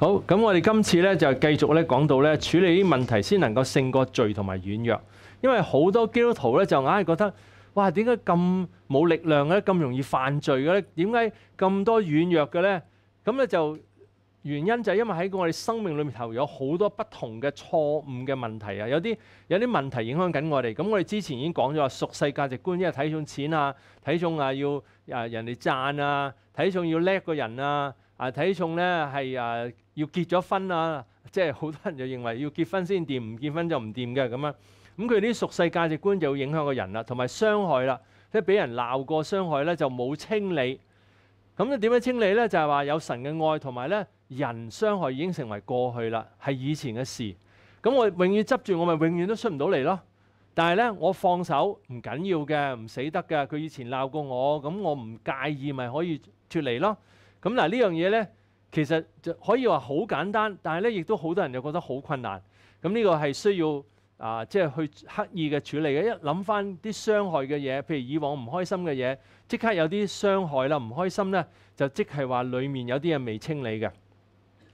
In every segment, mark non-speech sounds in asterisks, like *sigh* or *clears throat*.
好，咁我哋今次咧就繼續咧講到咧處理啲問題先能夠勝過罪同埋軟弱，因為好多基督徒咧就硬係覺得，哇點解咁冇力量咧？咁容易犯罪嘅咧？點解咁多軟弱嘅咧？咁咧就原因就係因為喺我哋生命裏面頭有好多不同嘅錯誤嘅問題啊，有啲有啲問題影響緊我哋。咁我哋之前已經講咗話俗世價值觀，因為睇重錢啊，睇重啊要啊人哋讚啊，睇重要叻個人啊啊睇重咧係啊。要結咗婚啊！*laughs* 即係好多人就認為要結婚先掂，唔結婚就唔掂嘅咁樣。咁佢啲俗世價值觀就影響個人啦，同埋傷害啦，即係俾人鬧過傷害咧就冇清理。咁你點樣清理咧？就係話有神嘅愛同埋咧，人傷害已經成為過去啦，係以前嘅事。咁我永遠執住，我咪永遠都出唔到嚟咯。但係咧，我放手唔緊要嘅，唔死得嘅。佢以前鬧過我，咁我唔介意咪可以脱離咯。咁嗱呢樣嘢咧。其實就可以話好簡單，但係咧亦都好多人就覺得好困難。咁呢個係需要啊，即係去刻意嘅處理嘅。一諗翻啲傷害嘅嘢，譬如以往唔開心嘅嘢，即刻有啲傷害啦、唔開心咧，就即係話裡面有啲嘢未清理嘅，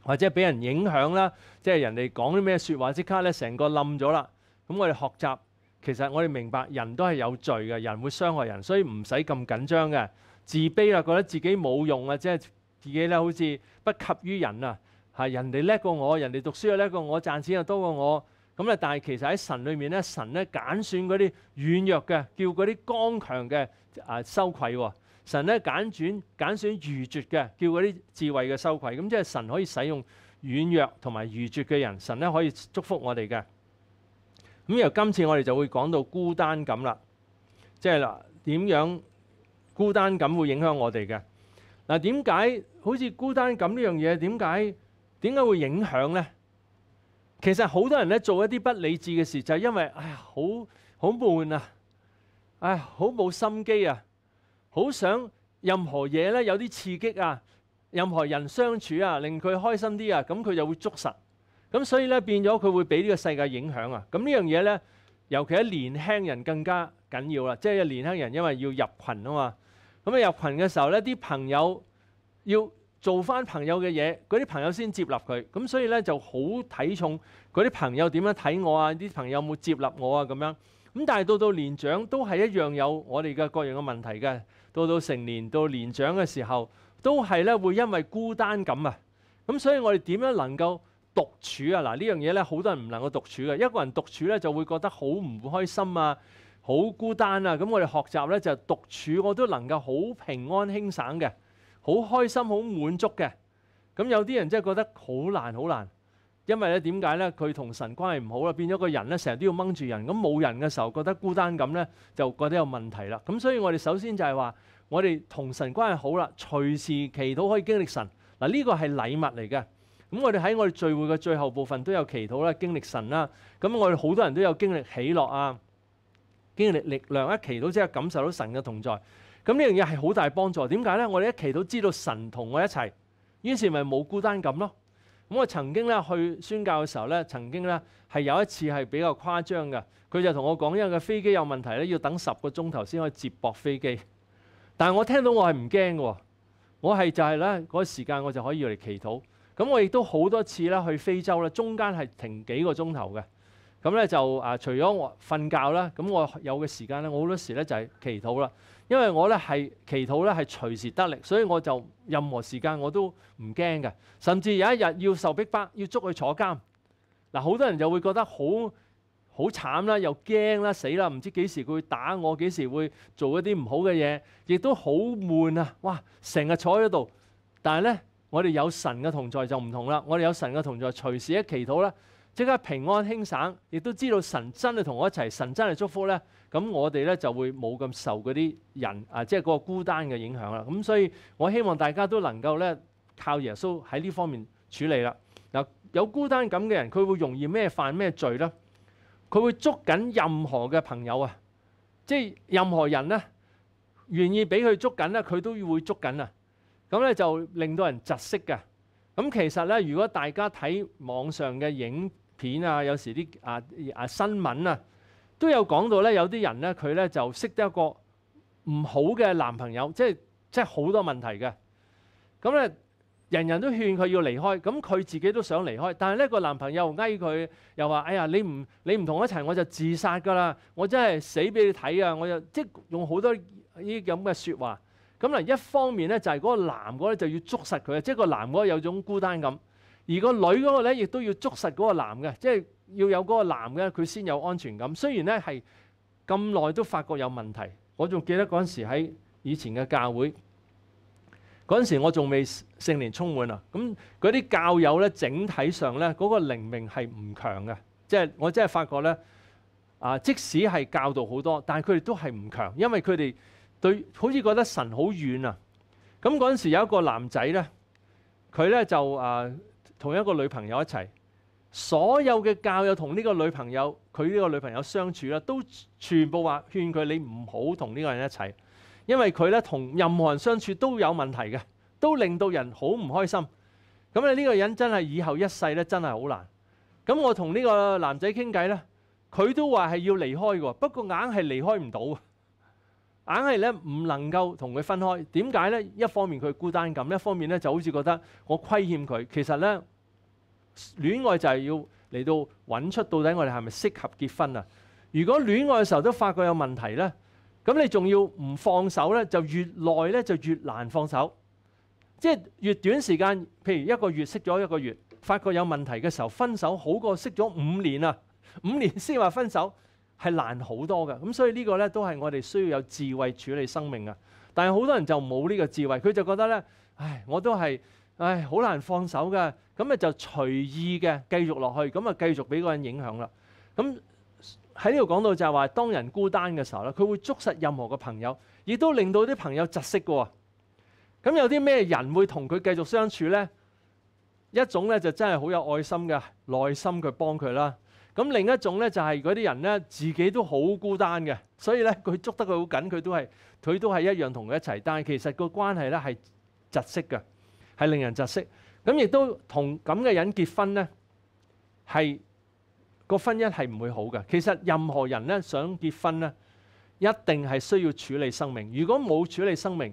或者俾人影響啦，即係人哋講啲咩説話，即刻咧成個冧咗啦。咁我哋學習其實我哋明白人都係有罪嘅，人會傷害人，所以唔使咁緊張嘅自卑啦，覺得自己冇用啊，即係。自己咧好似不及於人啊，係人哋叻過我，人哋讀書又叻過我，賺錢又多過我。咁咧，但係其實喺神裏面咧，神咧揀選嗰啲軟弱嘅，叫嗰啲剛強嘅啊羞愧喎。神咧揀轉揀選愚拙嘅，叫嗰啲智慧嘅羞愧。咁即係神可以使用軟弱同埋愚拙嘅人，神咧可以祝福我哋嘅。咁由今次我哋就會講到孤單感啦，即係啦點樣孤單感會影響我哋嘅嗱點解？好似孤單感呢樣嘢，點解點解會影響呢？其實好多人咧做一啲不理智嘅事，就係因為哎呀，好好悶啊，哎好冇心機啊，好想任何嘢咧有啲刺激啊，任何人相處啊，令佢開心啲啊，咁佢就會捉實，咁所以咧變咗佢會俾呢個世界影響啊。咁呢樣嘢咧，尤其喺年輕人更加緊要啦。即係年輕人因為要入群啊嘛，咁啊入群嘅時候咧，啲朋友要。做翻朋友嘅嘢，嗰啲朋友先接納佢，咁所以咧就好睇重嗰啲朋友點樣睇我啊？啲朋友有冇接納我啊？咁樣咁，但係到到年長都係一樣有我哋嘅各樣嘅問題嘅。到到成年到年長嘅時候，都係咧會因為孤單感啊，咁所以我哋點樣能夠獨處啊？嗱呢樣嘢咧，好多人唔能夠獨處嘅，一個人獨處咧就會覺得好唔開心啊，好孤單啊。咁我哋學習咧就獨處我都能夠好平安輕省嘅。好開心、好滿足嘅，咁有啲人真係覺得好難、好難，因為咧點解咧？佢同神關係唔好啦，變咗個人咧成日都要掹住人，咁冇人嘅時候覺得孤單感咧，就覺得有問題啦。咁所以我哋首先就係話，我哋同神關係好啦，隨時祈禱可以經歷神嗱，呢個係禮物嚟嘅。咁我哋喺我哋聚會嘅最後部分都有祈禱啦，經歷神啦。咁我哋好多人都有經歷喜樂啊，經歷力量，一祈禱即係感受到神嘅同在。咁呢樣嘢係好大幫助，點解咧？我哋一祈禱知道神同我一齊，於是咪冇孤單感咯。咁我曾經咧去宣教嘅時候咧，曾經咧係有一次係比較誇張嘅，佢就同我講因為個飛機有問題咧，要等十個鐘頭先可以接駁飛機。但係我聽到我係唔驚嘅，我係就係咧嗰時間我就可以嚟祈禱。咁我亦都好多次咧去非洲咧，中間係停幾個鐘頭嘅。咁咧就啊，除咗我瞓覺啦，咁我有嘅時間咧，我好多時咧就係祈禱啦。因為我咧係祈禱咧係隨時得力，所以我就任何時間我都唔驚嘅。甚至有一日要受逼迫，要捉去坐監，嗱，好多人就會覺得好好慘啦，又驚啦，死啦，唔知幾時佢打我，幾時會做一啲唔好嘅嘢，亦都好悶啊！哇，成日坐喺度，但係咧，我哋有神嘅同在就唔同啦。我哋有神嘅同在，隨時一祈禱咧。即刻平安輕省，亦都知道神真係同我一齊，神真係祝福咧。咁我哋咧就會冇咁受嗰啲人啊，即係嗰個孤單嘅影響啦。咁所以我希望大家都能夠咧靠耶穌喺呢方面處理啦。嗱，有孤單感嘅人，佢會容易咩犯咩罪咧？佢會捉緊任何嘅朋友啊，即係任何人咧願意俾佢捉緊咧，佢都會捉緊啊。咁咧就令到人窒息㗎。咁其實咧，如果大家睇網上嘅影，片啊，有時啲啊啊新聞啊，都有講到咧，有啲人咧佢咧就識得一個唔好嘅男朋友，即係即係好多問題嘅。咁咧，人人都勸佢要離開，咁佢自己都想離開，但係咧個男朋友拉佢又話：，哎呀，你唔你唔同我一齊，我就自殺㗎啦！我真係死俾你睇啊！我又即用好多呢啲咁嘅説話。咁嗱，一方面咧就係嗰個男嗰咧就要捉實佢，即係個男嗰有種孤單感。而個女嗰個咧，亦都要捉實嗰個男嘅，即係要有嗰個男嘅，佢先有安全感。雖然咧係咁耐都發覺有問題，我仲記得嗰陣時喺以前嘅教會，嗰陣時我仲未聖年充滿啊。咁嗰啲教友咧，整體上咧嗰個靈命係唔強嘅，即係我真係發覺咧啊，即使係教導好多，但係佢哋都係唔強，因為佢哋對好似覺得神好遠啊。咁嗰陣時有一個男仔咧，佢咧就啊～同一個女朋友一齊，所有嘅教友同呢個女朋友，佢呢個女朋友相處啦，都全部話勸佢你唔好同呢個人一齊，因為佢咧同任何人相處都有問題嘅，*laughs* 都令到人好唔開心。咁你呢個人真係以後一世咧真係好難。咁我同呢個男仔傾偈咧，佢都話係要離開喎，不過硬係離開唔到。硬係咧唔能夠同佢分開，點解咧？一方面佢孤單感，一方面咧就好似覺得我虧欠佢。其實咧，戀愛就係要嚟到揾出到底我哋係咪適合結婚啊？如果戀愛嘅時候都發覺有問題咧，咁你仲要唔放手咧，就越耐咧就越難放手。即係越短時間，譬如一個月識咗一個月，發覺有問題嘅時候分手，好過識咗五年啊，五年先話分手。係難好多嘅，咁所以呢個咧都係我哋需要有智慧處理生命啊。但係好多人就冇呢個智慧，佢就覺得咧，唉，我都係，唉，好難放手嘅，咁咪就隨意嘅繼續落去，咁啊繼續俾個人影響啦。咁喺呢度講到就係話，當人孤單嘅時候咧，佢會捉實任何嘅朋友，亦都令到啲朋友窒息嘅。咁有啲咩人會同佢繼續相處咧？一種咧就真係好有愛心嘅，耐心去幫佢啦。咁另一種咧就係嗰啲人咧自己都好孤單嘅，所以咧 *laughs* 佢捉得佢好緊，佢都係佢都係一樣同佢一齊，但係其實個關係咧係窒息嘅，係令人窒息。咁亦都同咁嘅人結婚咧，係個婚姻係唔會好嘅。其實任何人咧想結婚咧，一定係需要處理生命。如果冇處理生命，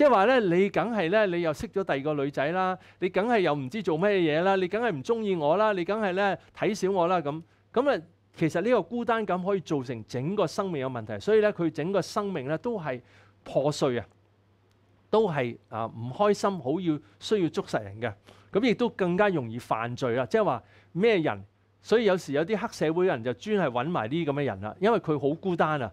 即系话咧，你梗系咧，你又识咗第二个女仔啦，你梗系又唔知做咩嘢啦，你梗系唔中意我啦，你梗系咧睇小我啦咁。咁啊，其实呢个孤单感可以造成整个生命有问题，所以咧佢整个生命咧都系破碎啊，都系啊唔开心，好要需要捉实人嘅。咁亦都更加容易犯罪啦。即系话咩人？所以有时有啲黑社会人就专系揾埋啲咁嘅人啦，因为佢好孤单啊。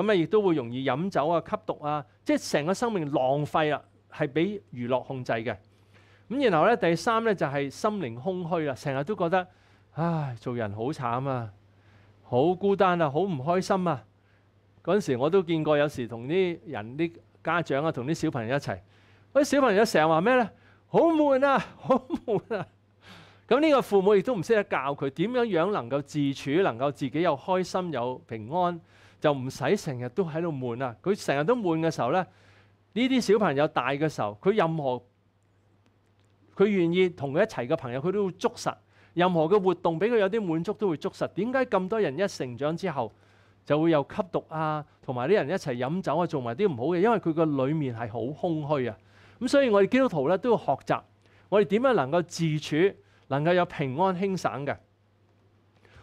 咁啊，亦都會容易飲酒啊、吸毒啊，即係成個生命浪費啊，係俾娛樂控制嘅。咁然後咧，第三咧就係心靈空虛啦，成日都覺得唉，做人好慘啊，好孤單啊，好唔開心啊。嗰陣時我都見過，有時同啲人啲家長啊，同啲小朋友一齊，嗰啲小朋友成日話咩咧？好悶啊，*laughs* 好悶啊！咁呢個父母亦都唔識得教佢點樣樣能夠自處，能夠自己又開心又平安。就唔使成日都喺度悶啊！佢成日都悶嘅時候咧，呢啲小朋友大嘅時候，佢任何佢願意同佢一齊嘅朋友，佢都會捉實。任何嘅活動俾佢有啲滿足，都會捉實。點解咁多人一成長之後就會有吸毒啊，同埋啲人一齊飲酒啊，做埋啲唔好嘅？因為佢個裏面係好空虛啊。咁所以我哋基督徒咧都要學習，我哋點樣能夠自處，能夠有平安輕省嘅。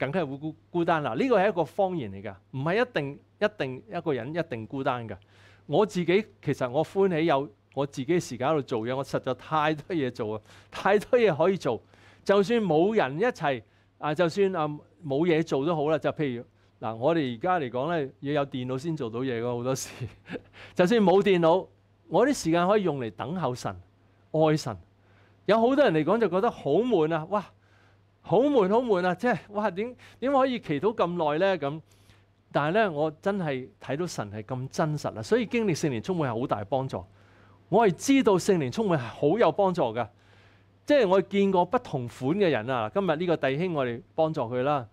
梗係會孤孤單啦！呢個係一個方言嚟㗎，唔係一定一定一個人一定孤單㗎。我自己其實我歡喜有我自己時間喺度做嘢，我實在太多嘢做啊，*laughs* 太多嘢可以做。就算冇人一齊啊，就算啊冇嘢做都好啦。就譬如嗱，我哋而家嚟講咧，要有電腦先做到嘢噶好多時。*laughs* 就算冇電腦，我啲時間可以用嚟等候神、愛神。有好多人嚟講就覺得好悶啊！哇～好悶好悶啊！即係哇點點可以祈禱咁耐咧咁？但係咧我真係睇到神係咁真實啦，所以經歷聖年充滿係好大幫助。我係知道聖年充滿係好有幫助嘅。即係我見過不同款嘅人啊！今日呢個弟兄我哋幫助佢啦。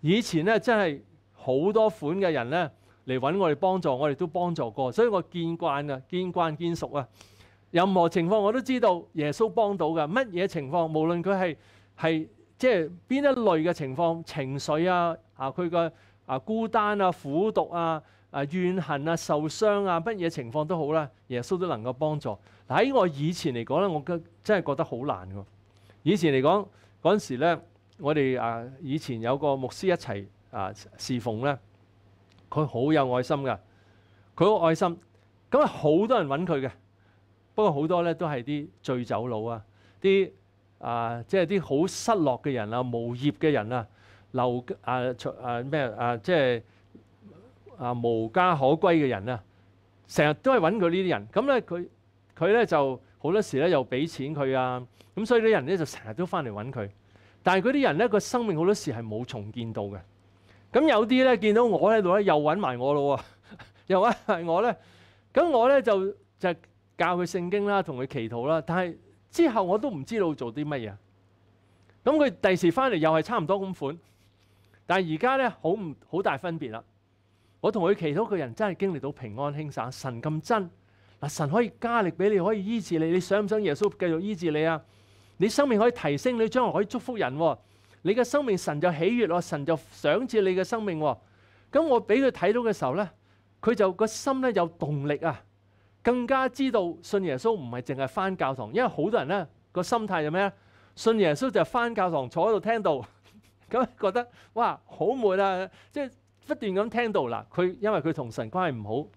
以前咧真係好多款嘅人咧嚟揾我哋幫助，我哋都幫助過。所以我見慣啊，見慣見熟啊！任何情況我都知道耶穌幫到嘅。乜嘢情況，無論佢係係。即系边一类嘅情况，情绪啊，啊佢嘅啊孤单啊、苦毒啊、啊怨恨啊、受伤啊，乜嘢情况都好啦，耶稣都能够帮助。喺我以前嚟讲咧，我真系觉得好难噶。以前嚟讲嗰阵时咧，我哋啊以前有个牧师一齐啊侍奉咧，佢好有爱心噶，佢好爱心，咁啊好多人揾佢嘅，不过好多咧都系啲醉酒佬啊，啲。啊，即係啲好失落嘅人啊，無業嘅人啊，流啊，啊咩啊，即係啊無家可歸嘅人啊，成日都係揾佢呢啲人。咁咧，佢佢咧就好多時咧又俾錢佢啊。咁所以啲人咧就成日都翻嚟揾佢。但係嗰啲人咧個生命好多時係冇重建到嘅。咁有啲咧見到我喺度咧又揾埋我咯，喎，*laughs* 又揾埋我咧。咁我咧就就教佢聖經啦，同佢祈禱啦。但係，之後我都唔知道做啲乜嘢，咁佢第時翻嚟又係差唔多咁款，但係而家咧好唔好大分別啦？我同佢祈禱個人真係經歷到平安興省，神咁真嗱，神可以加力俾你，可以醫治你，你想唔想耶穌繼續醫治你啊？你生命可以提升，你將來可以祝福人，你嘅生命神就喜悦咯，神就想住你嘅生命。咁我俾佢睇到嘅時候咧，佢就個心咧有動力啊！更加知道信耶穌唔係淨係翻教堂，因為好多人咧個心態就咩咧？信耶穌就係翻教堂坐喺度聽到，*laughs* 咁覺得哇好悶啊！即系不斷咁聽到嗱，佢因為佢同神關係唔好，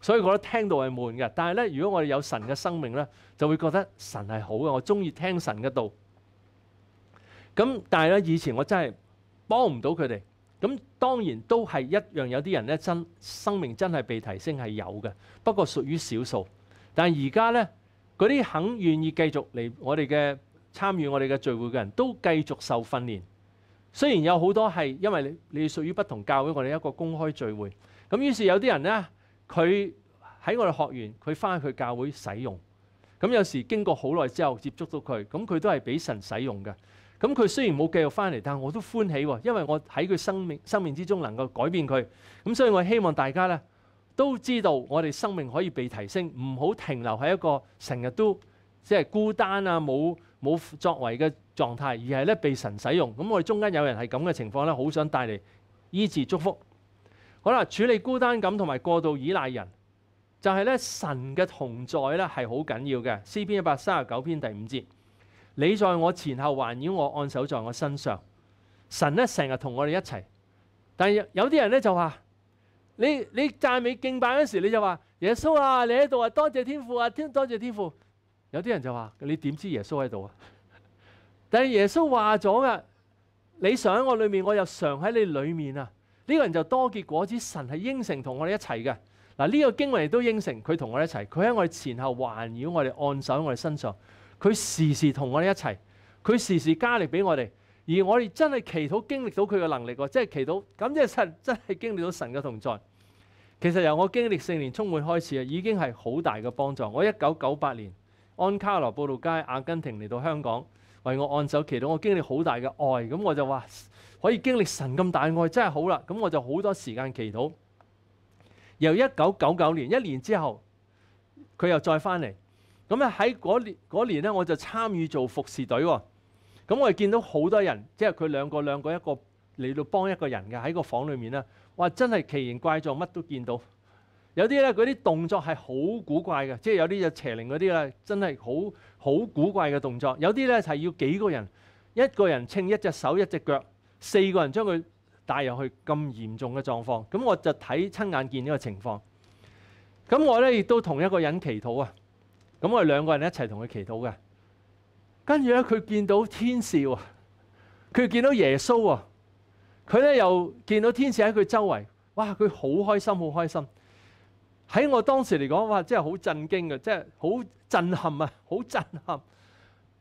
所以覺得聽到係悶嘅。但係咧，如果我哋有神嘅生命咧，就會覺得神係好嘅，我中意聽神嘅道。咁但係咧，以前我真係幫唔到佢哋。咁當然都係一樣，有啲人咧真生命真係被提升係有嘅，不過屬於少數。但係而家咧，嗰啲肯願意繼續嚟我哋嘅參與我哋嘅聚會嘅人都繼續受訓練。雖然有好多係因為你你屬於不同教會，我哋一個公開聚會。咁於是有啲人咧，佢喺我哋學完，佢翻去佢教會使用。咁有時經過好耐之後接觸到佢，咁佢都係俾神使用嘅。咁佢雖然冇繼續翻嚟，但我都歡喜喎，因為我喺佢生命生命之中能夠改變佢。咁所以我希望大家咧都知道，我哋生命可以被提升，唔好停留喺一個成日都即係孤單啊，冇冇作為嘅狀態，而係咧被神使用。咁我哋中間有人係咁嘅情況咧，好想帶嚟醫治祝福。好啦，處理孤單感同埋過度依賴人，就係咧神嘅同在咧係好緊要嘅。詩篇一百三十九篇第五節。你在我前后环绕，我按手在我身上。神咧成日同我哋一齐，但系有啲人咧就话：你你赞美敬拜嗰时，你就话耶稣啊，你喺度啊，多谢天父啊，多谢天父。有啲人就话：你点知耶稣喺度啊？*laughs* 但系耶稣话咗噶：你想喺我里面，我又常喺你里面啊！呢个人就多结果子。神系应承同我哋一齐嘅。嗱呢个经文亦都应承佢同我哋一齐，佢喺我哋前后环绕，我哋按手喺我哋身上。佢時時同我哋一齊，佢時時加力俾我哋，而我哋真係祈禱經歷到佢嘅能力喎，即係祈禱，咁即係真真係經歷到神嘅同在。其實由我經歷四年充满開始啊，已經係好大嘅幫助。我一九九八年安卡羅布魯街阿根廷嚟到香港，為我按手祈禱，我經歷好大嘅愛，咁我就話可以經歷神咁大嘅愛，真係好啦。咁我就好多時間祈禱。由一九九九年一年之後，佢又再翻嚟。咁咧喺嗰年嗰年咧，我就參與做服侍隊喎。咁我哋見到好多人，即係佢兩個兩個一個嚟到幫一個人嘅喺個房裏面咧，哇！真係奇形怪狀，乜都見到。有啲咧嗰啲動作係好古怪嘅，即係有啲就邪靈嗰啲啦，真係好好古怪嘅動作。有啲咧係要幾個人，一個人稱一隻手一隻腳，四個人將佢帶入去咁嚴重嘅狀況。咁我就睇親眼見呢個情況。咁我咧亦都同一個人祈禱啊。咁我哋兩個人一齊同佢祈禱嘅，跟住咧，佢見到天使喎，佢見到耶穌啊，佢咧又見到天使喺佢周圍，哇！佢好開心，好開心。喺我當時嚟講，哇！真係好震驚嘅，即係好震撼啊，好震撼！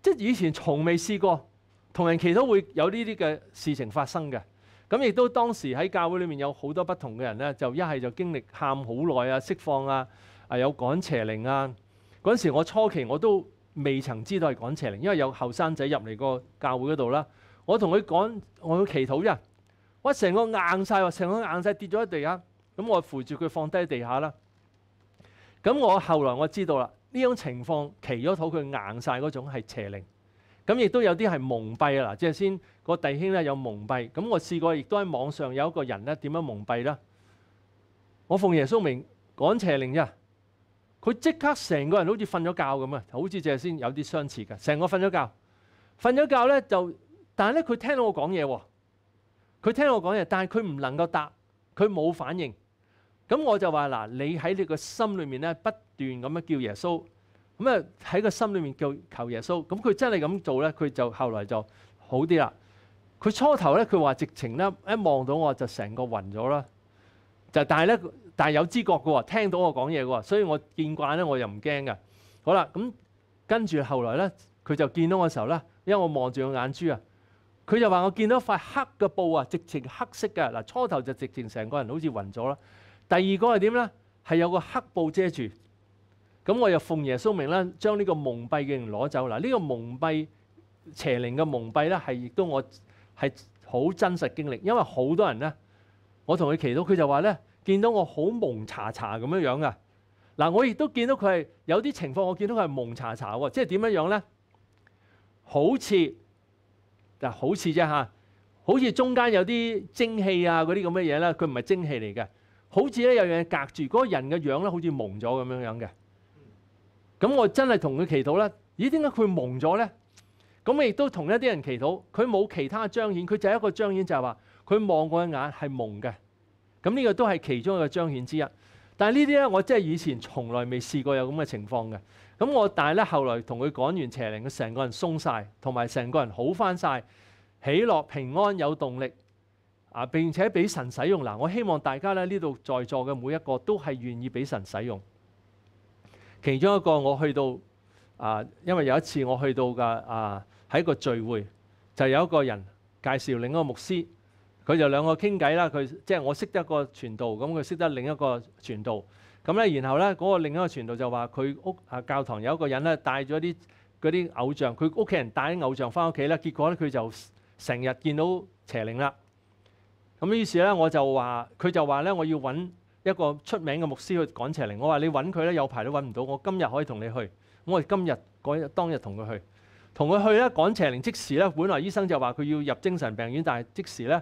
即系以前從未試過同人祈禱會有呢啲嘅事情發生嘅。咁亦都當時喺教會裏面有好多不同嘅人咧，就一係就經歷喊好耐啊，釋放啊，啊有趕邪靈啊。嗰時，我初期我都未曾知道係趕邪靈，因為有後生仔入嚟個教會嗰度啦。我同佢講，我祈禱啫。我成個硬晒喎，成個硬晒跌咗喺地下。咁我扶住佢放低喺地下啦。咁我後來我知道啦，呢種情況祈咗禱佢硬晒嗰種係邪靈。咁亦都有啲係蒙蔽啊！嗱，即係先個弟兄咧有蒙蔽。咁我試過亦都喺網上有一個人咧點樣蒙蔽啦。我奉耶穌名趕邪靈啫。佢即刻成個人好似瞓咗覺咁啊，好似就係先有啲相似嘅，成個瞓咗覺，瞓咗覺咧就，但係咧佢聽到我講嘢喎，佢聽我講嘢，但係佢唔能夠答，佢冇反應。咁我就話嗱，你喺你個心裏面咧不斷咁樣叫耶穌，咁啊喺個心裏面叫求耶穌。咁佢真係咁做咧，佢就後來就好啲啦。佢初頭咧佢話直情咧一望到我就成個暈咗啦，就但係咧。但係有知覺嘅喎，聽到我講嘢嘅喎，所以我見慣咧，我又唔驚嘅。好啦，咁跟住後來咧，佢就見到嘅時候咧，因為我望住個眼珠啊，佢就話我見到塊黑嘅布啊，直情黑色嘅嗱。初頭就直情成個人好似暈咗啦。第二個係點咧？係有個黑布遮住。咁我又奉耶穌名啦，將呢個蒙蔽嘅人攞走嗱。呢個蒙蔽邪靈嘅蒙蔽咧，係都我係好真實經歷，因為好多人咧，我同佢祈禱，佢就話咧。見到我好蒙查查咁樣樣啊！嗱，我亦都見到佢係有啲情況，我見到佢係蒙查查喎，即係點樣樣咧？好似嗱，好似啫嚇，好似中間有啲蒸氣啊嗰啲咁嘅嘢啦，佢唔係蒸氣嚟嘅，好似咧有樣隔住嗰個人嘅樣咧，好似蒙咗咁樣樣嘅。咁我真係同佢祈禱咧，咦？點解佢蒙咗咧？咁我亦都同一啲人祈禱，佢冇其他彰顯，佢就係一個彰顯就係話佢望我一眼係蒙嘅。咁呢個都係其中一個彰顯之一，但係呢啲咧，我真係以前從來未試過有咁嘅情況嘅。咁我但係咧，後來同佢講完邪靈，佢成個人鬆晒，同埋成個人好翻晒，喜樂、平安、有動力啊！並且俾神使用嗱，我希望大家咧呢度在座嘅每一個都係願意俾神使用。其中一個我去到啊，因為有一次我去到嘅啊，喺個聚會就有一個人介紹另一個牧師。佢就兩個傾偈啦，佢即係我識得一個傳道，咁佢識得另一個傳道，咁咧然後咧嗰個另一個傳道就話佢屋啊教堂有一個人咧帶咗啲嗰啲偶像，佢屋企人帶啲偶像翻屋企咧，結果咧佢就成日見到邪靈啦。咁於是咧我就話佢就話咧我要揾一個出名嘅牧師去趕邪靈，我話你揾佢咧有排都揾唔到，我今日可以同你去，我哋今日嗰日當日同佢去，同佢去咧趕邪靈即時咧，本來醫生就話佢要入精神病院，但係即時咧。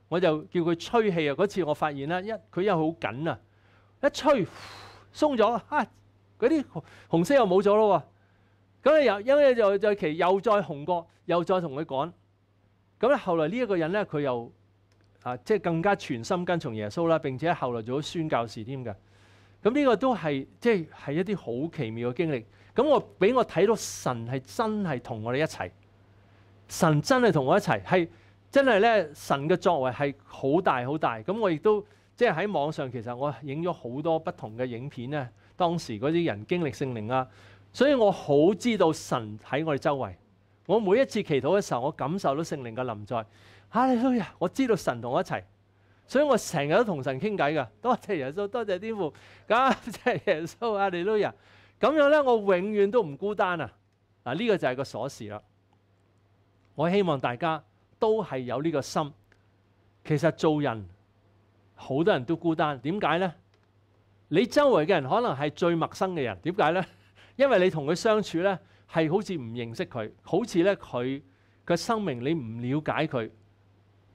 我就叫佢吹氣啊！嗰次我發現啦，一佢又好緊啊，一吹鬆咗，哈嗰啲紅色又冇咗咯喎。咁咧又，因為就就其又再紅過，又再同佢講。咁咧後來呢一個人咧，佢又啊，即係更加全心跟從耶穌啦。並且後來做咗宣教士添嘅。咁呢個都係即係一啲好奇妙嘅經歷。咁我俾我睇到神係真係同我哋一齊，神真係同我一齊係。真系咧，神嘅作為係好大好大。咁我亦都即系喺網上，其實我影咗好多不同嘅影片咧。當時嗰啲人經歷聖靈啊，所以我好知道神喺我哋周圍。我每一次祈禱嘅時候，我感受到聖靈嘅臨在。哈你路亞！我知道神同我一齊。所以我成日都同神傾偈噶。多謝耶穌，多謝天父，感謝耶穌啊！你路亞！咁樣咧，我永遠都唔孤單啊！嗱，呢個就係個鎖匙啦。我希望大家。都系有呢个心，其实做人好多人都孤单，点解呢？你周围嘅人可能系最陌生嘅人，点解呢？因为你同佢相处呢，系好似唔认识佢，好似咧佢嘅生命你唔了解佢，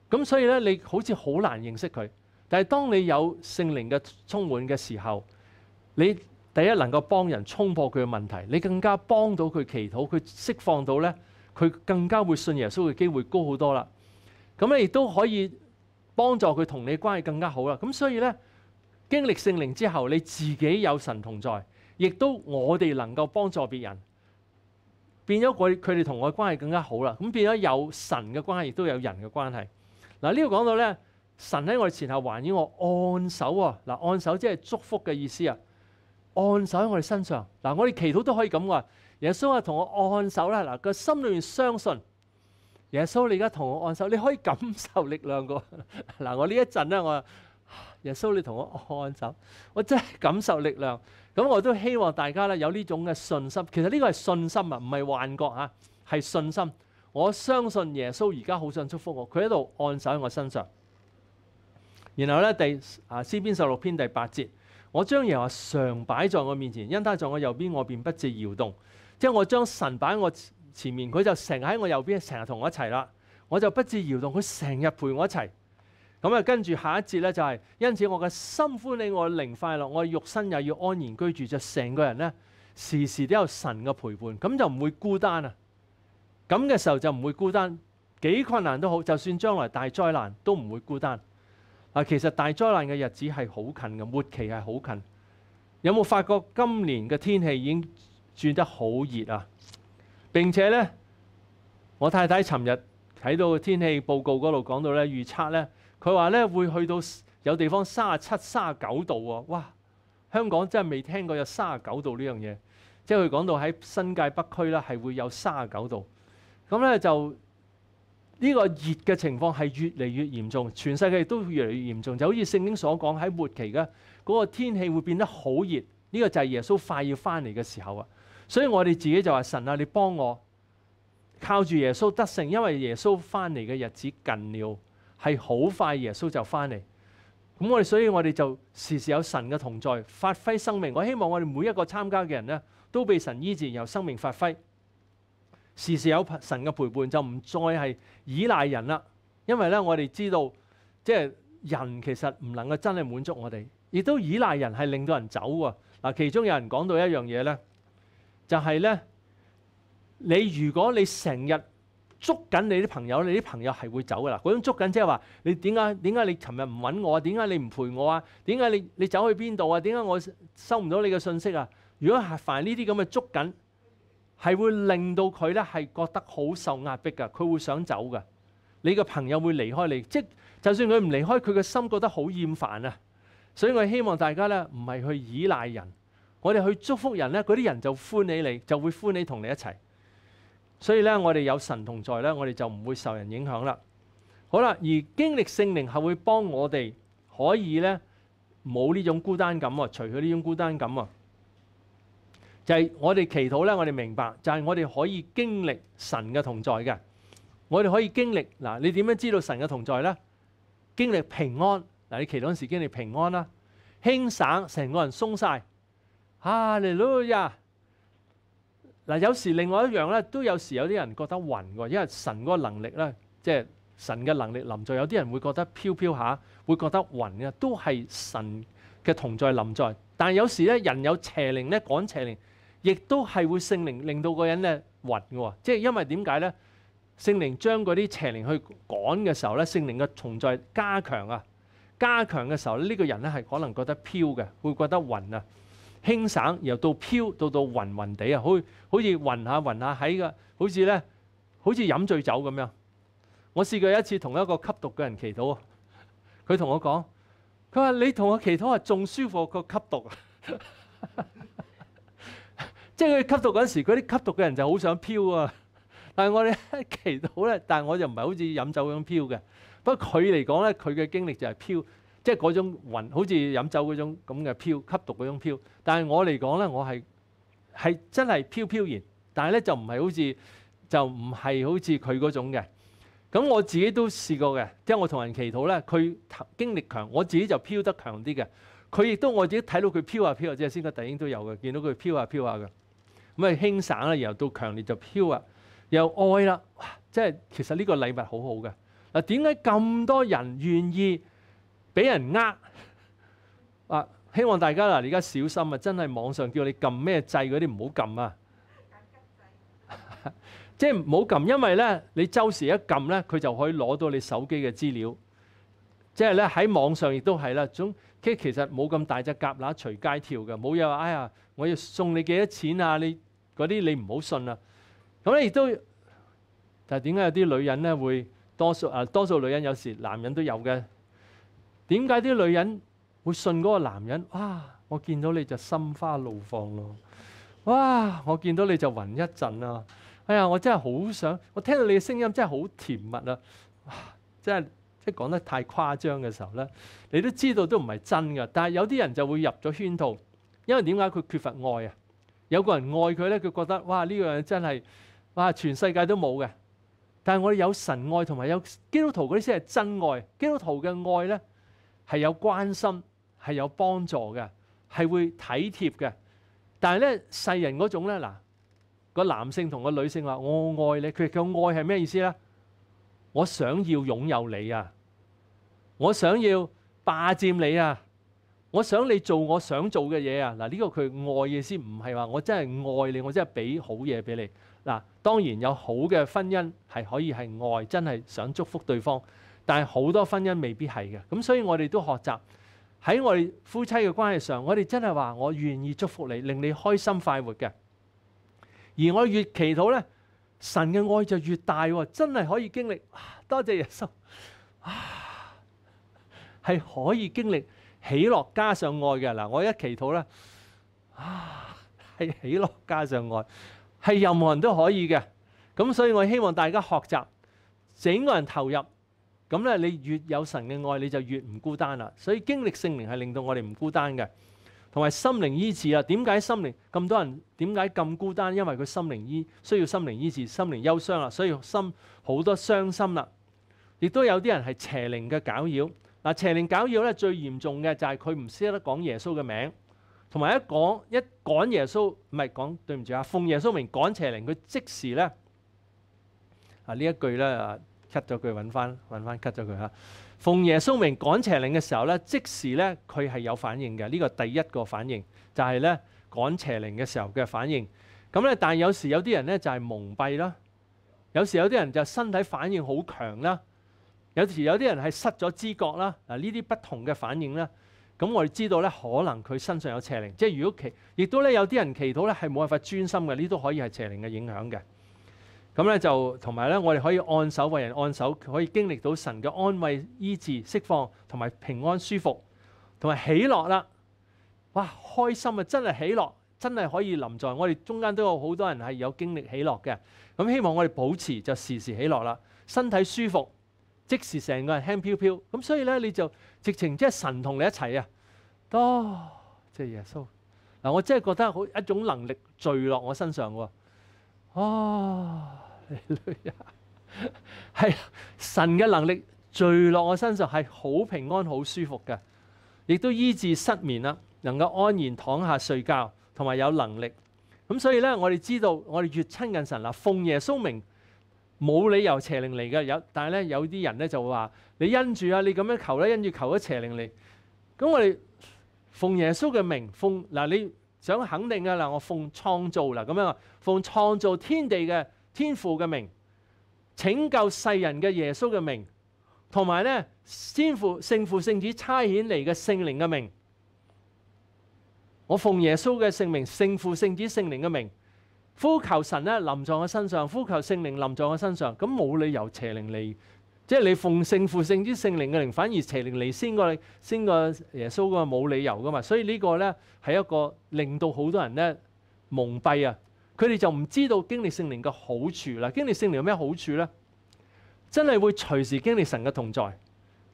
咁所以咧你好似好难认识佢。但系当你有圣灵嘅充满嘅时候，你第一能够帮人冲破佢嘅问题，你更加帮到佢祈祷，佢释放到呢。佢更加會信耶穌嘅機會高好多啦，咁咧亦都可以幫助佢同你關係更加好啦。咁所以咧，經歷聖靈之後，你自己有神同在，亦都我哋能夠幫助別人，變咗佢佢哋同我關係更加好啦。咁變咗有神嘅關係，亦都有人嘅關係。嗱呢度講到咧，神喺我哋前後环绕我按手啊，嗱按手即係祝福嘅意思啊，按手喺我哋身上。嗱我哋祈禱都可以咁话。耶穌啊，同我按手啦！嗱，个心裏面相信耶穌。你而家同我按手，你可以感受力量個 *laughs* 嗱。我呢一陣咧，我啊耶穌，你同我按手，我真係感受力量。咁我都希望大家咧有呢種嘅信心。其實呢個係信心啊，唔係幻覺啊，係信心。我相信耶穌而家好想祝福我，佢喺度按手喺我身上。然後咧，第啊詩篇十六篇第八節，我將耶和常擺在我面前，因他在我右邊，我便不至搖動。即係我將神擺喺我前面，佢就成日喺我右邊，成日同我一齊啦。我就不止搖動，佢成日陪我一齊。咁啊，跟住下一節咧就係，因此我嘅心歡喜，我靈快樂，我肉身又要安然居住，就成個人咧時時都有神嘅陪伴，咁就唔會孤單啊。咁嘅時候就唔會孤單，幾困難都好，就算將來大災難都唔會孤單。啊，其實大災難嘅日子係好近嘅，末期係好近。有冇發覺今年嘅天氣已經？轉得好熱啊！並且咧，我太太尋日睇到天氣報告嗰度講到咧預測咧，佢話咧會去到有地方三十七、三十九度喎！哇，香港真係未聽過有三十九度呢樣嘢。即係佢講到喺新界北區呢係會有三十九度。咁咧就呢個熱嘅情況係越嚟越嚴重，全世界都越嚟越嚴重。就好似聖經所講喺末期嘅嗰個天氣會變得好熱。呢個就係耶穌快要翻嚟嘅時候啊！所以我哋自己就话神啊，你帮我靠住耶稣得胜，因为耶稣翻嚟嘅日子近了，系好快。耶稣就翻嚟咁我哋，所以我哋就时时有神嘅同在，发挥生命。我希望我哋每一个参加嘅人咧，都被神医治，由生命发挥，时时有神嘅陪伴，就唔再系依赖人啦。因为咧，我哋知道即系人其实唔能够真系满足我哋，亦都依赖人系令到人走啊嗱。其中有人讲到一样嘢咧。就係咧，你如果你成日捉緊你啲朋友，你啲朋友係會走噶啦。嗰種捉緊即係話，你點解點解你尋日唔揾我啊？點解你唔陪我啊？點解你你走去邊度啊？點解我收唔到你嘅信息啊？如果係犯呢啲咁嘅捉緊，係會令到佢咧係覺得好受壓迫噶，佢會想走噶。你個朋友會離開你，即就算佢唔離開，佢嘅心覺得好厭煩啊。所以我希望大家咧唔係去依賴人。我哋去祝福人咧，嗰啲人就欢你嚟，就会欢你同你一齐。所以咧，我哋有神同在咧，我哋就唔会受人影响啦。好啦，而经历圣灵系会帮我哋可以咧冇呢种孤单感啊，除去呢种孤单感啊，就系我哋祈祷咧，我哋明白就系我哋可以经历神嘅同在嘅。我哋可以经历嗱，你点样知道神嘅同在咧？经历平安嗱，你祈祷嗰时经历平安啦，轻省成个人松晒。啊你咯呀！嗱，有時另外一樣咧，都有時有啲人覺得暈喎，因為神嗰個能力咧，即係神嘅能力臨在，有啲人會覺得飄飄下，會覺得暈嘅，都係神嘅同在臨在。但有時咧，人有邪靈咧趕邪靈，亦都係會聖靈令到個人咧暈嘅喎，即係因為點解咧？聖靈將嗰啲邪靈去趕嘅時候咧，聖靈嘅同在加強啊，加強嘅時候呢個人咧係可能覺得飄嘅，會覺得暈啊。輕省，然後到飄，到到暈暈地啊，好似好似暈下暈下喺個，好似咧，好似飲醉酒咁樣。我試過一次同一個吸毒嘅人祈禱，佢同我講，佢話你同我祈禱啊，仲舒服過吸毒。*laughs* 即係佢吸毒嗰時，嗰啲吸毒嘅人就好想飄啊。但係我哋祈禱咧，但係我又唔係好似飲酒咁飄嘅。不過佢嚟講咧，佢嘅經歷就係飄。即係嗰種雲，好似飲酒嗰種咁嘅飄，吸毒嗰種飄。但係我嚟講咧，我係係真係飄飄然，但係咧就唔係好似就唔係好似佢嗰種嘅。咁我自己都試過嘅，即係我同人祈禱咧，佢經歷強，我自己就飄得強啲嘅。佢亦都我自己睇到佢飄啊飄，即係先嗰弟兄都有嘅，見到佢飄啊飄啊嘅咁係輕省啦，然後到強烈就飄啊，又愛啦，即係其實呢個禮物好好嘅嗱。點解咁多人願意？俾人呃啊！希望大家嗱，而家小心啊！真係網上叫你撳咩掣嗰啲，唔好撳啊！*laughs* 即係唔好撳，因為咧你周時一撳咧，佢就可以攞到你手機嘅資料。即係咧喺網上亦都係啦，總即其實冇咁大隻夾乸隨街跳嘅，冇嘢話。哎呀，我要送你幾多錢啊？你嗰啲你唔好信啊！咁咧亦都，但係點解有啲女人咧會多數啊？多數女人有時男人都有嘅。點解啲女人會信嗰個男人？哇！我見到你就心花怒放咯！哇！我見到你就暈一陣啊！哎呀，我真係好想，我聽到你嘅聲音真係好甜蜜啊！即係即系講得太誇張嘅時候咧，你都知道都唔係真嘅。但係有啲人就會入咗圈套，因為點解佢缺乏愛啊？有個人愛佢咧，佢覺得哇呢樣真係哇全世界都冇嘅，但係我哋有神愛同埋有基督徒嗰啲先係真愛。基督徒嘅愛咧。係有關心，係有幫助嘅，係會體貼嘅。但係咧，世人嗰種咧，嗱，個男性同個女性話：我愛你。佢嘅愛係咩意思咧？我想要擁有你啊！我想要霸佔你啊！我想你做我想做嘅嘢啊！嗱，呢個佢愛嘅意思，唔係話我真係愛你，我真係俾好嘢俾你。嗱，當然有好嘅婚姻係可以係愛，真係想祝福對方。但係好多婚姻未必係嘅，咁所以我哋都學習喺我哋夫妻嘅關係上，我哋真係話我願意祝福你，令你開心快活嘅。而我越祈禱咧，神嘅愛就越大喎，真係可以經歷。多謝耶穌啊，係可以經歷喜樂加上愛嘅。嗱，我一祈禱咧啊，係喜樂加上愛，係任何人都可以嘅。咁所以我希望大家學習，整個人投入。咁咧，你越有神嘅愛，你就越唔孤單啦。所以經歷聖靈係令到我哋唔孤單嘅，同埋心靈醫治啊。點解心靈咁多人點解咁孤單？因為佢心靈醫需要心靈醫治，心靈憂傷啦，所以心好多傷心啦。亦都有啲人係邪靈嘅攪擾嗱，邪靈攪擾咧最嚴重嘅就係佢唔識得講耶穌嘅名，同埋一講一講耶穌唔係講對唔住啊，奉耶穌名講邪靈，佢即時咧啊呢一句咧啊。cut 咗佢揾翻，揾翻 cut 咗佢嚇。奉耶穌名趕邪靈嘅時候咧，即時咧佢係有反應嘅。呢個第一個反應就係咧趕邪靈嘅時候嘅反應。咁咧，但係有時有啲人咧就係蒙蔽啦，有時有啲人就身體反應好強啦，有時有啲人係失咗知覺啦。嗱，呢啲不同嘅反應咧，咁我哋知道咧，可能佢身上有邪靈。即係如果祈，亦都咧有啲人祈禱咧係冇辦法專心嘅，呢都可以係邪靈嘅影響嘅。咁咧就同埋咧，我哋可以按手為人按手，可以經歷到神嘅安慰、医治、釋放同埋平安、舒服同埋喜樂啦！哇，開心啊，真係喜樂，真係可以臨在。我哋中間都有好多人係有經歷喜樂嘅。咁希望我哋保持就時時喜樂啦，身體舒服，即时成個人輕飄飄。咁所以咧，你就直情即係神同你一齊啊！多即系耶穌嗱，我真係覺得好一種能力聚落我身上喎，哦～系 *laughs* 神嘅能力聚落我身上，系好平安、好舒服嘅，亦都医治失眠啦，能够安然躺下睡觉，同埋有能力。咁所以咧，我哋知道，我哋越亲近神啦，奉耶稣名冇理由邪灵嚟嘅。有，但系咧有啲人咧就话你因住啊，你咁样求咧，因住求咗邪灵嚟。咁我哋奉耶稣嘅名奉嗱你想肯定啊嗱，我奉创造啦咁样，奉创造天地嘅。天父嘅名，拯救世人嘅耶穌嘅名，同埋咧天父聖父聖子差遣嚟嘅聖靈嘅名，我奉耶穌嘅聖名、聖父聖子聖靈嘅名，呼求神咧臨在我身上，呼求聖靈臨在我身上，咁冇理由邪靈嚟，即係你奉聖父聖子聖靈嘅靈，反而邪靈嚟先過先過耶穌个冇理由噶嘛，所以呢個咧係一個令到好多人咧蒙蔽啊。佢哋就唔知道经历圣灵嘅好处啦。经历圣灵有咩好处呢？真系会随时经历神嘅同在，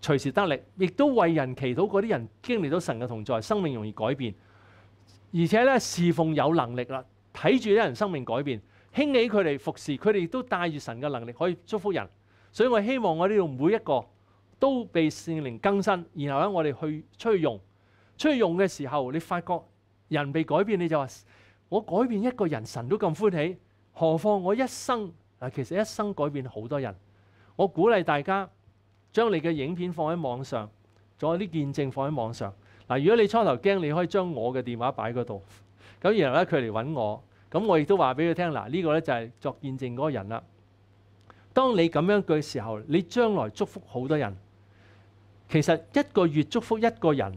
随时得力，亦都为人祈祷嗰啲人经历到神嘅同在，生命容易改变。而且咧侍奉有能力啦，睇住啲人生命改变，兴起佢哋服侍，佢哋亦都带住神嘅能力可以祝福人。所以我希望我呢度每一个都被圣灵更新，然后咧我哋去出去用，出去用嘅时候，你发觉人被改变，你就话。我改變一個人，神都咁歡喜，何況我一生啊？其實一生改變好多人。我鼓勵大家將你嘅影片放喺網上，仲有啲見證放喺網上嗱。如果你初頭驚，你可以將我嘅電話擺嗰度，咁然後咧佢嚟揾我，咁我亦都話俾佢聽嗱。呢個咧就係作見證嗰個人啦。當你咁樣嘅時候，你將來祝福好多人。其實一個月祝福一個人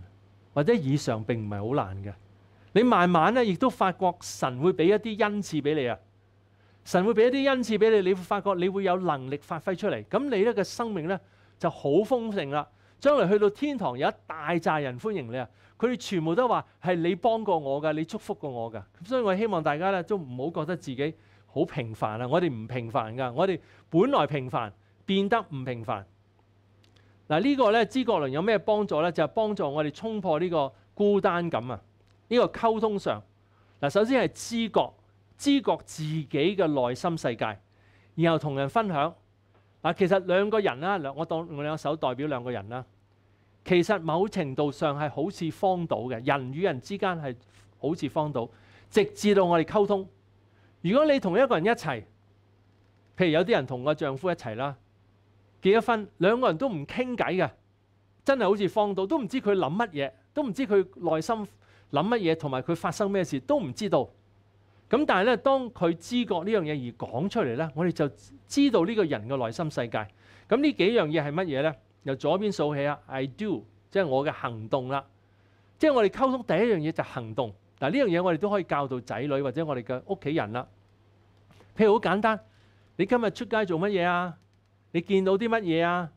或者以上並唔係好難嘅。你慢慢咧，亦都發覺神會俾一啲恩賜俾你啊！神會俾一啲恩賜俾你，你發覺你會有能力發揮出嚟。咁你咧嘅生命咧就好豐盛啦！將來去到天堂有一大扎人歡迎你啊！佢哋全部都話係你幫過我噶，你祝福過我噶。所以我希望大家咧都唔好覺得自己好平凡啊！我哋唔平凡噶，我哋本來平凡變得唔平凡。嗱呢個咧，知觉輪有咩幫助咧？就係幫助我哋衝破呢個孤單感啊！呢個溝通上嗱，首先係知覺，知覺自己嘅內心世界，然後同人分享嗱。其實兩個人啦，我当我兩手代表兩個人啦。其實某程度上係好似荒島嘅，人與人之間係好似荒島，直至到我哋溝通。如果你同一個人一齊，譬如有啲人同個丈夫一齊啦，結咗婚，兩個人都唔傾偈嘅，真係好似荒島，都唔知佢諗乜嘢，都唔知佢內心。谂乜嘢，同埋佢發生咩事都唔知道。咁但係咧，當佢知覺呢樣嘢而講出嚟咧，我哋就知道呢個人嘅內心世界。咁呢幾樣嘢係乜嘢咧？由左邊數起啊 i do，即係我嘅行動啦。即係我哋溝通第一樣嘢就行動。嗱呢樣嘢我哋都可以教到仔女或者我哋嘅屋企人啦。譬如好簡單，你今日出街做乜嘢啊？你見到啲乜嘢啊？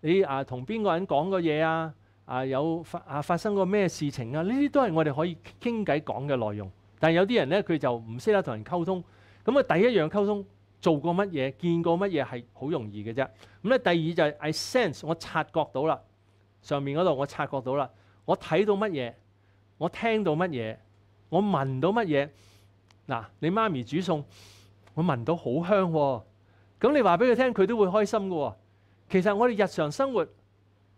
你啊同邊個人講個嘢啊？啊有發啊發生過咩事情啊？呢啲都係我哋可以傾偈講嘅內容。但有啲人咧，佢就唔識得同人溝通。咁啊，第一樣溝通做過乜嘢、見過乜嘢係好容易嘅啫。咁咧，第二就係 I sense，我察覺到啦。上面嗰度我察覺到啦。我睇到乜嘢，我聽到乜嘢，我聞到乜嘢。嗱，你媽咪煮餸，我聞到好香喎。咁你話俾佢聽，佢都會開心嘅喎。其實我哋日常生活。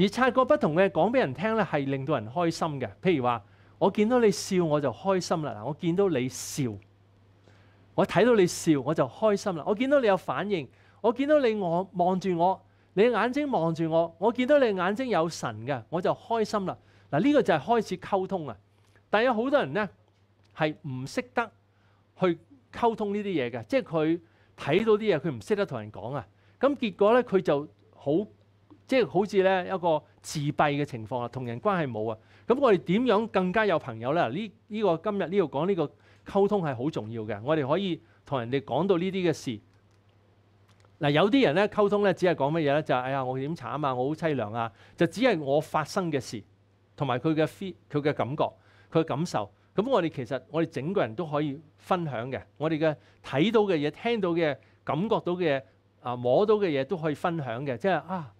而差個不同嘅講俾人聽咧，係令到人開心嘅。譬如話，我見到你笑，我就開心啦。嗱，我見到你笑，我睇到你笑，我就開心啦。我見到你有反應，我見到你我望住我，你眼睛望住我，我見到你眼睛有神嘅，我就開心啦。嗱，呢個就係開始溝通啊。但有好多人咧係唔識得去溝通呢啲嘢嘅，即係佢睇到啲嘢，佢唔識得同人講啊。咁結果咧，佢就好。即係好似咧一個自閉嘅情況啊，同人關係冇啊。咁我哋點樣更加有朋友咧？呢呢個今日呢度講呢個溝通係好重要嘅。我哋可以同人哋講到呢啲嘅事。嗱，有啲人咧溝通咧，只係講乜嘢咧？就係哎呀，我點慘啊！我好凄涼啊！就只係我發生嘅事，同埋佢嘅 feel、佢嘅感覺、佢嘅感受。咁我哋其實我哋整個人都可以分享嘅。我哋嘅睇到嘅嘢、聽到嘅感覺到嘅啊、摸到嘅嘢都可以分享嘅。即係啊～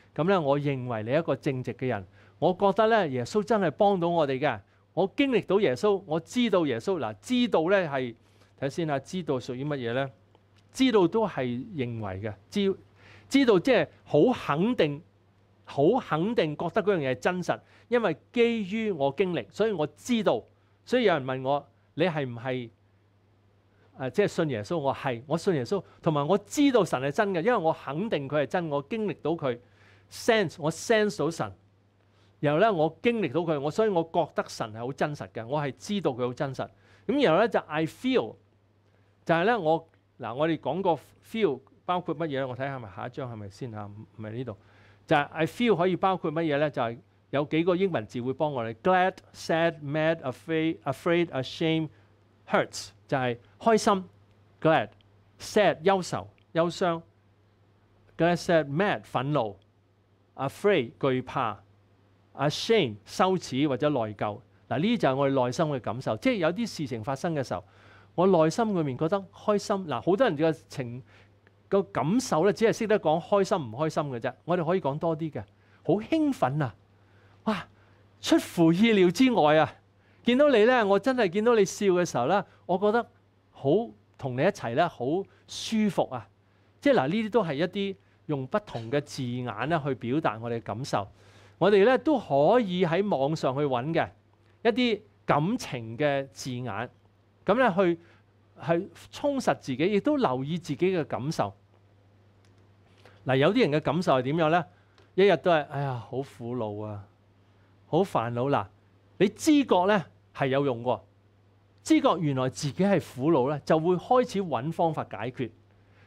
咁咧，我認為你一個正直嘅人，我覺得咧，耶穌真係幫到我哋嘅。我經歷到耶穌，我知道耶穌嗱，知道咧係睇先啦，知道屬於乜嘢咧？知道都係認為嘅，知知道即係好肯定，好肯定覺得嗰樣嘢真實，因為基於我經歷，所以我知道。所以有人問我，你係唔係誒？即係信耶穌？我係，我信耶穌，同埋我知道神係真嘅，因為我肯定佢係真，我經歷到佢。sense 我 sense 到神，然後咧我經歷到佢，我所以我覺得神係好真實嘅。我係知道佢好真實咁。然後咧就 I feel 就係咧我嗱，我哋講过 feel 包括乜嘢咧？我睇下咪下一张係咪先吓？唔係呢度就係 I feel 可以包括乜嘢咧？就係有幾個英文字會幫我哋 glad、sad、mad、afraid、ashame、hurts 就係開心 glad、sad 憂愁憂傷 glad、sad、mad 憤怒。afraid，惧怕；ashame，羞恥或者內疚。嗱，呢啲就係我哋內心嘅感受，即係有啲事情發生嘅時候，我內心裏面覺得開心。嗱，好多人嘅情個感受咧，只係識得講開心唔開心嘅啫。我哋可以講多啲嘅，好興奮啊！哇，出乎意料之外啊！見到你咧，我真係見到你笑嘅時候咧，我覺得好同你一齊咧，好舒服啊！即係嗱，呢啲都係一啲。用不同嘅字眼咧去表達我哋嘅感受，我哋咧都可以喺網上去揾嘅一啲感情嘅字眼，咁咧去係充實自己，亦都留意自己嘅感受。嗱，有啲人嘅感受係點樣咧？一日都係，哎呀，好苦惱啊，好煩惱嗱。你知覺咧係有用喎。知覺原來自己係苦惱咧，就會開始揾方法解決。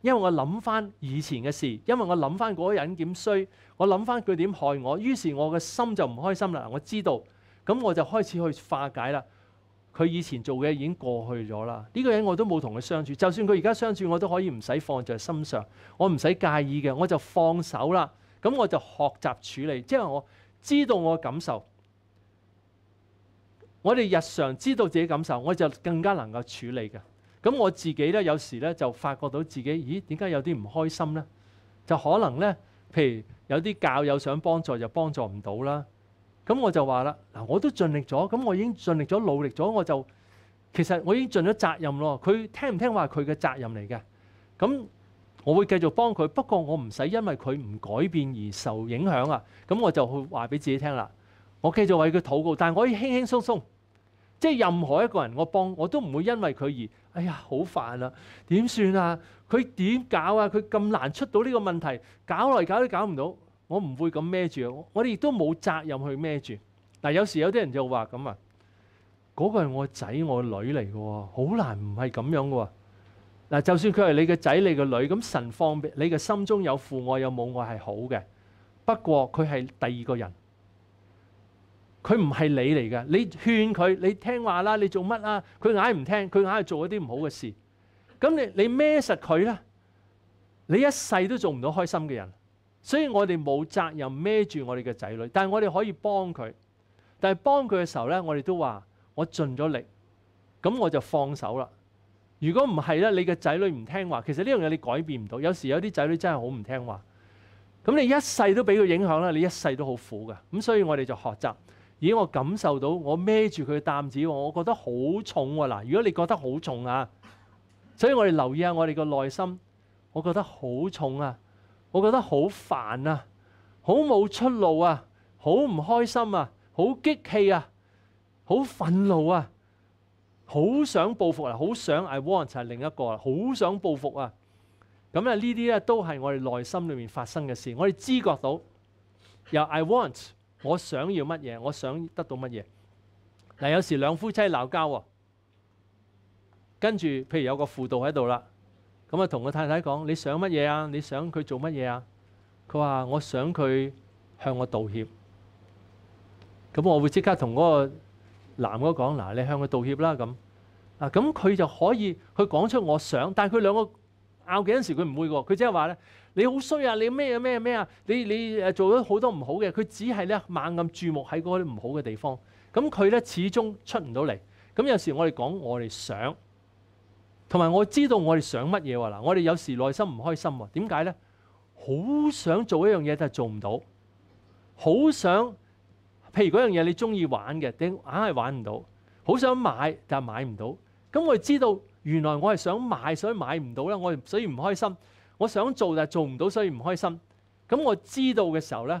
因為我諗翻以前嘅事，因為我諗翻嗰個人點衰，我諗翻佢點害我，於是，我嘅心就唔開心啦。我知道，咁我就開始去化解啦。佢以前做嘅已經過去咗啦。呢個人我都冇同佢相處，就算佢而家相處，我都可以唔使放在心上，我唔使介意嘅，我就放手啦。咁我就學習處理，即係我知道我感受。我哋日常知道自己感受，我就更加能夠處理嘅。咁我自己咧，有時咧就發覺到自己，咦？點解有啲唔開心咧？就可能咧，譬如有啲教友想幫助，就幫助唔到啦。咁我就話啦，嗱，我都盡力咗，咁我已經盡力咗、努力咗，我就其實我已經盡咗責任咯。佢聽唔聽話，佢嘅責任嚟嘅。咁我會繼續幫佢，不過我唔使因為佢唔改變而受影響啊。咁我就去話俾自己聽啦，我繼續為佢禱告，但係我可以輕輕鬆鬆。即係任何一個人，我幫我都唔會因為佢而，哎呀好煩啊，點算啊？佢點搞啊？佢咁難出到呢個問題，搞來搞都搞唔到，我唔會咁孭住。我哋亦都冇責任去孭住。嗱，有時有啲人就話咁啊，嗰個係我仔我女嚟嘅喎，好難唔係咁樣嘅喎。嗱，就算佢係你嘅仔你嘅女，咁神放俾你嘅心中有父愛有母愛係好嘅，不過佢係第二個人。佢唔係你嚟嘅，你勸佢你聽話啦，你做乜啊？佢硬唔聽，佢硬係做一啲唔好嘅事。咁你你孭實佢啦，你一世都做唔到開心嘅人。所以我哋冇責任孭住我哋嘅仔女，但係我哋可以幫佢。但係幫佢嘅時候咧，我哋都話我盡咗力，咁我就放手啦。如果唔係咧，你嘅仔女唔聽話，其實呢樣嘢你改變唔到。有時有啲仔女真係好唔聽話，咁你一世都俾佢影響啦，你一世都好苦噶。咁所以我哋就學習。咦，我感受到我孭住佢嘅擔子，我覺得好重喎！嗱，如果你覺得好重啊，所以我哋留意下我哋嘅內心，我覺得好重啊，我覺得好煩啊，好冇出路啊，好唔開心啊，好激氣啊，好憤怒啊，好想報復啊，好想 I want 係另一個啦，好想報復啊。咁咧呢啲咧都係我哋內心裏面發生嘅事，我哋知覺到由 I want。我想要乜嘢？我想得到乜嘢？嗱，有時兩夫妻鬧交喎，跟住譬如有個輔導喺度啦，咁啊同個太太講：你想乜嘢啊？你想佢做乜嘢啊？佢話：我想佢向我道歉。咁我會即刻同嗰個男嗰講：嗱，你向佢道歉啦咁。啊，咁佢就可以去講出我想，但係佢兩個拗頸時佢唔會喎。佢即係話咧。你好衰啊！你咩咩咩啊！你你誒做咗好多唔好嘅，佢只係咧猛咁注目喺嗰啲唔好嘅地方，咁佢咧始終出唔到嚟。咁有時我哋講我哋想，同埋我知道我哋想乜嘢喎？嗱，我哋有時內心唔開心喎，點解咧？好想做一樣嘢，但係做唔到；好想，譬如嗰樣嘢你中意玩嘅，定硬係玩唔到；好想買，但係買唔到。咁我哋知道原來我係想買，所以買唔到咧，我所以唔開心。我想做，但系做唔到，所以唔开心。咁我知道嘅时候咧，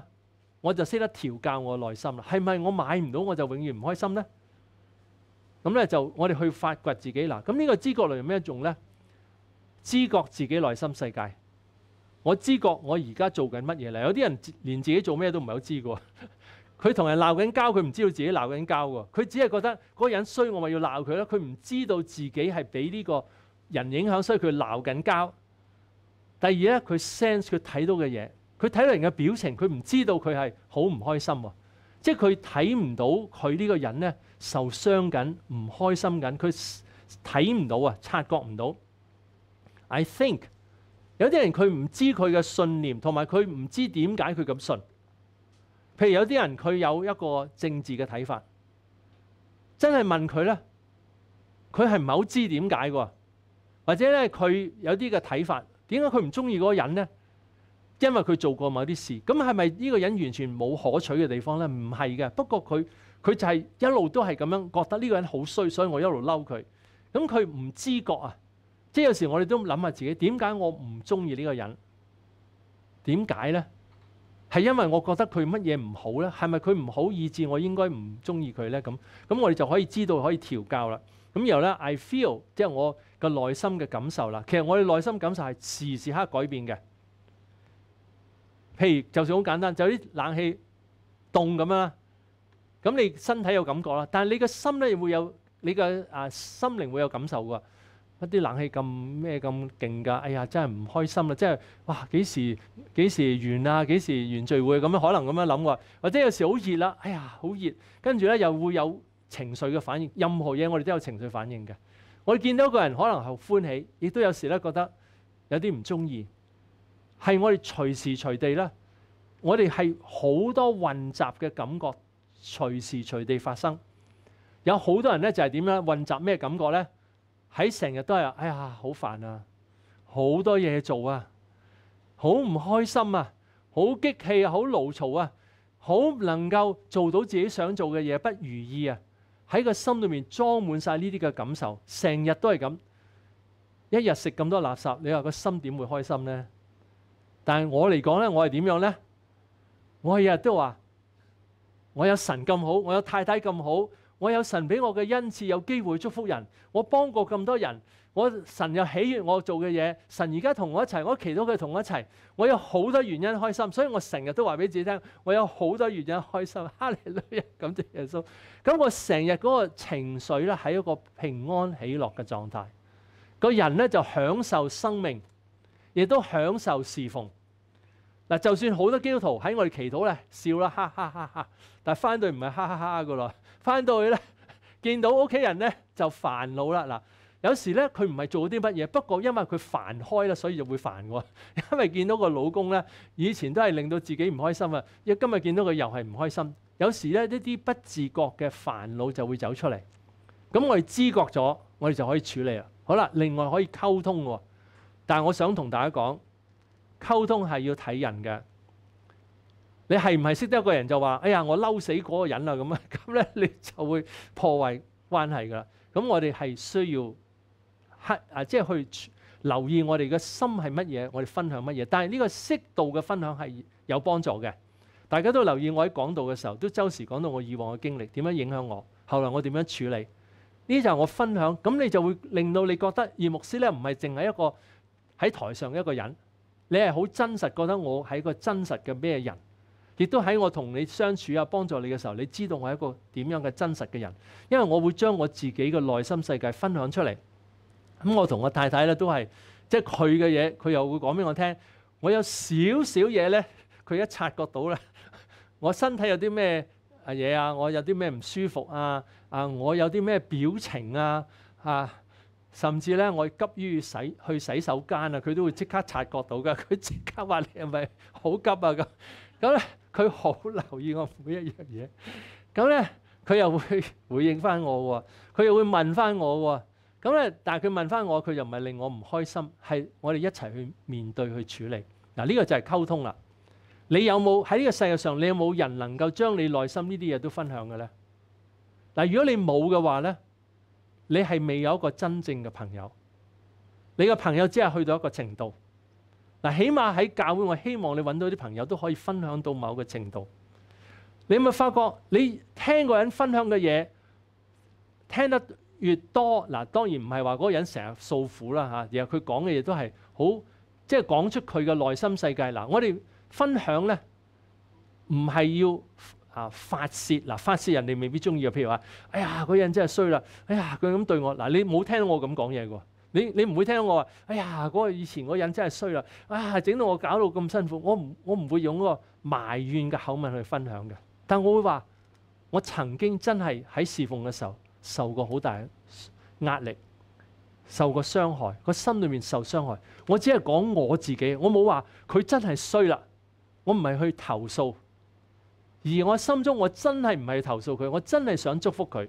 我就识得调教我内心啦。系咪我买唔到我就永远唔开心咧？咁咧就我哋去发掘自己啦。咁呢个知觉嚟有咩用咧？知觉自己内心世界，我知觉我而家做紧乜嘢嚟？有啲人连自己做咩都唔好知噶。喎。*laughs* 佢同人闹紧交，佢唔知道自己闹紧交嘅。佢只系觉得嗰个人衰，我咪要闹佢咯。佢唔知道自己系俾呢個人影響，所以佢闹紧交。第二咧，佢 sense 佢睇到嘅嘢，佢睇到人嘅表情，佢唔知道佢系好唔开心喎，即系佢睇唔到佢呢个人咧受伤紧，唔开心紧，佢睇唔到啊，察觉唔到。I think 有啲人佢唔知佢嘅信念，同埋佢唔知点解佢咁信。譬如有啲人佢有一个政治嘅睇法，真系问佢咧，佢系唔系好知点解嘅？或者咧，佢有啲嘅睇法。點解佢唔中意嗰個人呢？因為佢做過某啲事。咁係咪呢個人完全冇可取嘅地方呢？唔係嘅。不過佢佢就係一路都係咁樣覺得呢個人好衰，所以我一路嬲佢。咁佢唔知覺啊。即係有時我哋都諗下自己點解我唔中意呢個人？點解呢？係因為我覺得佢乜嘢唔好呢？係咪佢唔好意志？我應該唔中意佢呢？咁咁我哋就可以知道可以調教啦。咁然後咧，I feel 即係我嘅內心嘅感受啦。其實我嘅內心感受係時時刻改變嘅。譬如，就算好簡單，就啲冷氣凍咁啦，咁你身體有感覺啦，但係你嘅心咧會有你嘅啊心靈會有感受㗎。一啲冷氣咁咩咁勁㗎？哎呀，真係唔開心啦！即係哇，幾時幾時完啊？幾時完聚會咁樣？可能咁樣諗喎？或者有時好熱啦，哎呀，好熱，跟住咧又會有。情緒嘅反應，任何嘢我哋都有情緒反應嘅。我哋見到一個人可能係歡喜，亦都有時咧覺得有啲唔中意，係我哋隨時隨地咧，我哋係好多混雜嘅感覺隨時隨地發生。有好多人咧就係點咧混雜咩感覺咧？喺成日都係哎呀好煩啊，好多嘢做啊，好唔開心啊，好激氣啊，好牢嘈啊，好能夠做到自己想做嘅嘢不如意啊！喺個心裏面裝滿晒呢啲嘅感受，成日都係咁，一日食咁多垃圾，你話個心點會開心呢？但係我嚟講呢，我係點樣呢？我係日日都話，我有神咁好，我有太太咁好。我有神俾我嘅恩赐，有機會祝福人。我幫過咁多人，我神又喜悦我做嘅嘢。神而家同我一齊，我祈禱佢同我一齊。我有好多原因開心，所以我成日都話俾自己聽，我有好多原因開心。*laughs* 哈利路亞！感谢耶稣。咁我成日嗰個情緒咧喺一個平安喜樂嘅狀態，個人咧就享受生命，亦都享受侍奉嗱。就算好多基督徒喺我哋祈禱咧笑啦，哈哈哈哈！但系翻對唔係哈哈哈噶咯。翻到去咧，*laughs* 見到屋企人咧就煩惱啦。嗱，有時咧佢唔係做啲乜嘢，不過因為佢煩開啦，所以就會煩喎。*laughs* 因為見到個老公咧，以前都係令到自己唔開心啊，一今日見到佢又係唔開心。有時咧一啲不自覺嘅煩惱就會走出嚟。咁我哋知覺咗，我哋就可以處理啦。好啦，另外可以溝通喎。但係我想同大家講，溝通係要睇人嘅。你係唔係識得一個人就話：哎呀，我嬲死嗰個人啦咁啊！*laughs* 咁咧，你就會破壞關係噶啦。咁我哋係需要刻啊，即係去留意我哋嘅心係乜嘢，我哋分享乜嘢。但係呢個適度嘅分享係有幫助嘅。大家都留意我喺講道嘅時候，都周時講到我以往嘅經歷點樣影響我，後來我點樣處理。呢就係我分享。咁你就會令到你覺得而牧師咧唔係淨係一個喺台上一個人，你係好真實覺得我係一個真實嘅咩人。亦都喺我同你相處啊，幫助你嘅時候，你知道我係一個點樣嘅真實嘅人，因為我會將我自己嘅內心世界分享出嚟。咁我同我太太咧都係，即係佢嘅嘢，佢又會講俾我聽。我有少少嘢咧，佢一察覺到咧，*laughs* 我身體有啲咩嘢啊，我有啲咩唔舒服啊，啊，我有啲咩表情啊，啊，甚至咧我急於洗去洗手間啊，佢都會即刻察覺到噶，佢即刻話你係咪好急啊？咁咁咧。佢好留意我每一樣嘢，咁咧佢又會回應翻我喎，佢又會問翻我喎，咁咧但係佢問翻我，佢又唔係令我唔開心，係我哋一齊去面對去處理。嗱呢個就係溝通啦。你有冇喺呢個世界上，你有冇人能夠將你內心呢啲嘢都分享嘅咧？嗱，如果你冇嘅話咧，你係未有一個真正嘅朋友。你嘅朋友只係去到一個程度。嗱，起碼喺教會，我希望你揾到啲朋友都可以分享到某個程度。你有冇發覺你聽個人分享嘅嘢，聽得越多，嗱當然唔係話嗰個人成日訴苦啦嚇，而係佢講嘅嘢都係好，即係講出佢嘅內心世界。嗱，我哋分享咧，唔係要啊發泄嗱發泄人哋未必中意嘅。譬如話，哎呀嗰人真係衰啦，哎呀佢咁對我，嗱你冇聽到我咁講嘢喎。你你唔會聽我話，哎呀嗰個以前嗰人真係衰啦，啊整到我搞到咁辛苦，我唔我唔會用嗰個埋怨嘅口吻去分享嘅。但我會話，我曾經真係喺侍奉嘅時候受過好大壓力，受過傷害，個心裏面受傷害。我只係講我自己，我冇話佢真係衰啦，我唔係去投訴。而我心中我真係唔係投訴佢，我真係想祝福佢。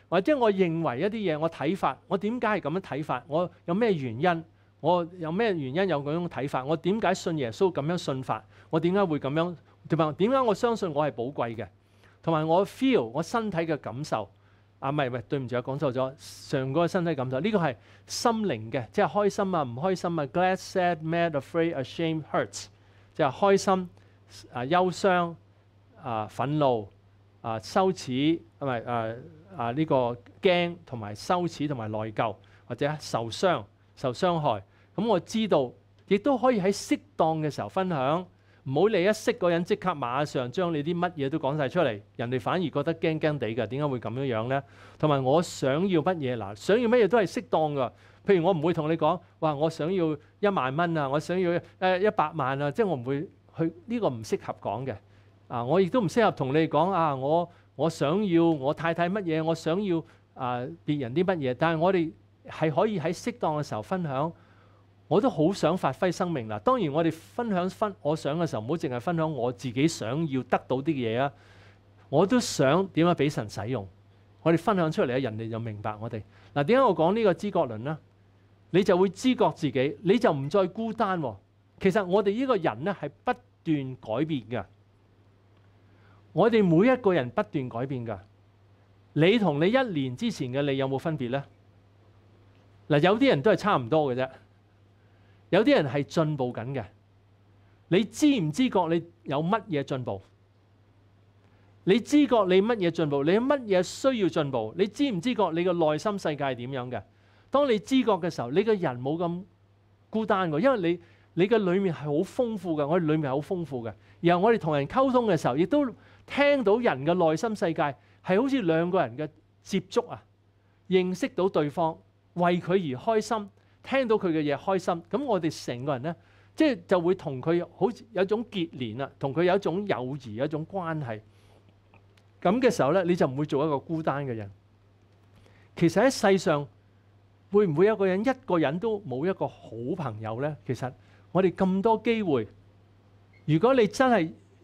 或者我認為一啲嘢，我睇法，我點解係咁樣睇法？我有咩原因？我有咩原因有咁樣睇法？我點解信耶穌咁樣信法？我點解會咁樣？點解點解我相信我係寶貴嘅？同埋我 feel 我身體嘅感受啊，唔係唔係對唔住，我講錯咗上個身體感受呢個係心靈嘅，即係開心啊，唔開心啊，glad, sad, mad, afraid, ashamed, hurts，係開心啊，憂傷啊，憤怒啊，羞恥唔係誒。啊！呢個驚同埋羞恥同埋內疚，或者受傷、受傷害。咁我知道，亦都可以喺適當嘅時候分享。唔好你一識嗰人即刻馬上將你啲乜嘢都講晒出嚟，人哋反而覺得驚驚地㗎。點解會咁樣樣咧？同埋我想要乜嘢嗱？想要乜嘢都係適當㗎。譬如我唔會同你講話，我想要一萬蚊啊，我想要誒一百萬啊，即係我唔會去呢個唔適合講嘅。啊，我亦都唔適合同你講啊，我。*clears throat* *clears throat* 我想要我太太乜嘢，我想要啊别人啲乜嘢，但系我哋系可以喺适当嘅时候分享。我都好想发挥生命啦。当然我哋分享分我想嘅时候，唔好净系分享我自己想要得到啲嘢啊！我都想点样俾神使用，我哋分享出嚟啊，人哋就明白我哋嗱。点解我讲呢个知觉论呢？你就会知觉自己，你就唔再孤单。其实我哋呢个人呢，系不断改变嘅。我哋每一个人不断改变噶，你同你一年之前嘅你有冇分别呢？嗱，有啲人都系差唔多嘅啫，有啲人系进步紧嘅。你知唔知觉你有乜嘢进步？你知觉你乜嘢进步？你乜嘢需要进步？你知唔知觉你嘅内心世界系点样嘅？当你知觉嘅时候，你嘅人冇咁孤单个，因为你你嘅里面系好丰富嘅，我哋里面系好丰富嘅，然后我哋同人沟通嘅时候，亦都。聽到人嘅內心世界係好似兩個人嘅接觸啊，認識到對方，為佢而開心，聽到佢嘅嘢開心。咁我哋成個人呢，即係就會同佢好似有種結連啊，同佢有一種友誼一種關係。咁嘅時候呢，你就唔會做一個孤單嘅人。其實喺世上，會唔會有個人一個人都冇一個好朋友呢？其實我哋咁多機會，如果你真係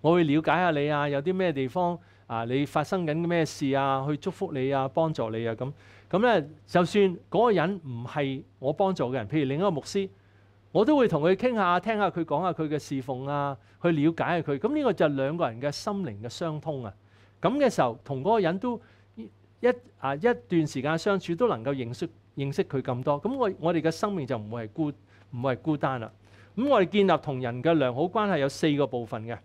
我會了解下你啊，有啲咩地方啊？你發生緊咩事啊？去祝福你啊，幫助你啊，咁咁咧，就算嗰個人唔係我幫助嘅人，譬如另一個牧師，我都會同佢傾下，聽下佢講下佢嘅侍奉啊，去了解下佢。咁呢個就兩個人嘅心靈嘅相通啊。咁嘅時候，同嗰個人都一啊一段時間相處，都能夠認識認識佢咁多。咁我我哋嘅生命就唔會係孤唔會係孤單啦。咁我哋建立同人嘅良好關係有四個部分嘅。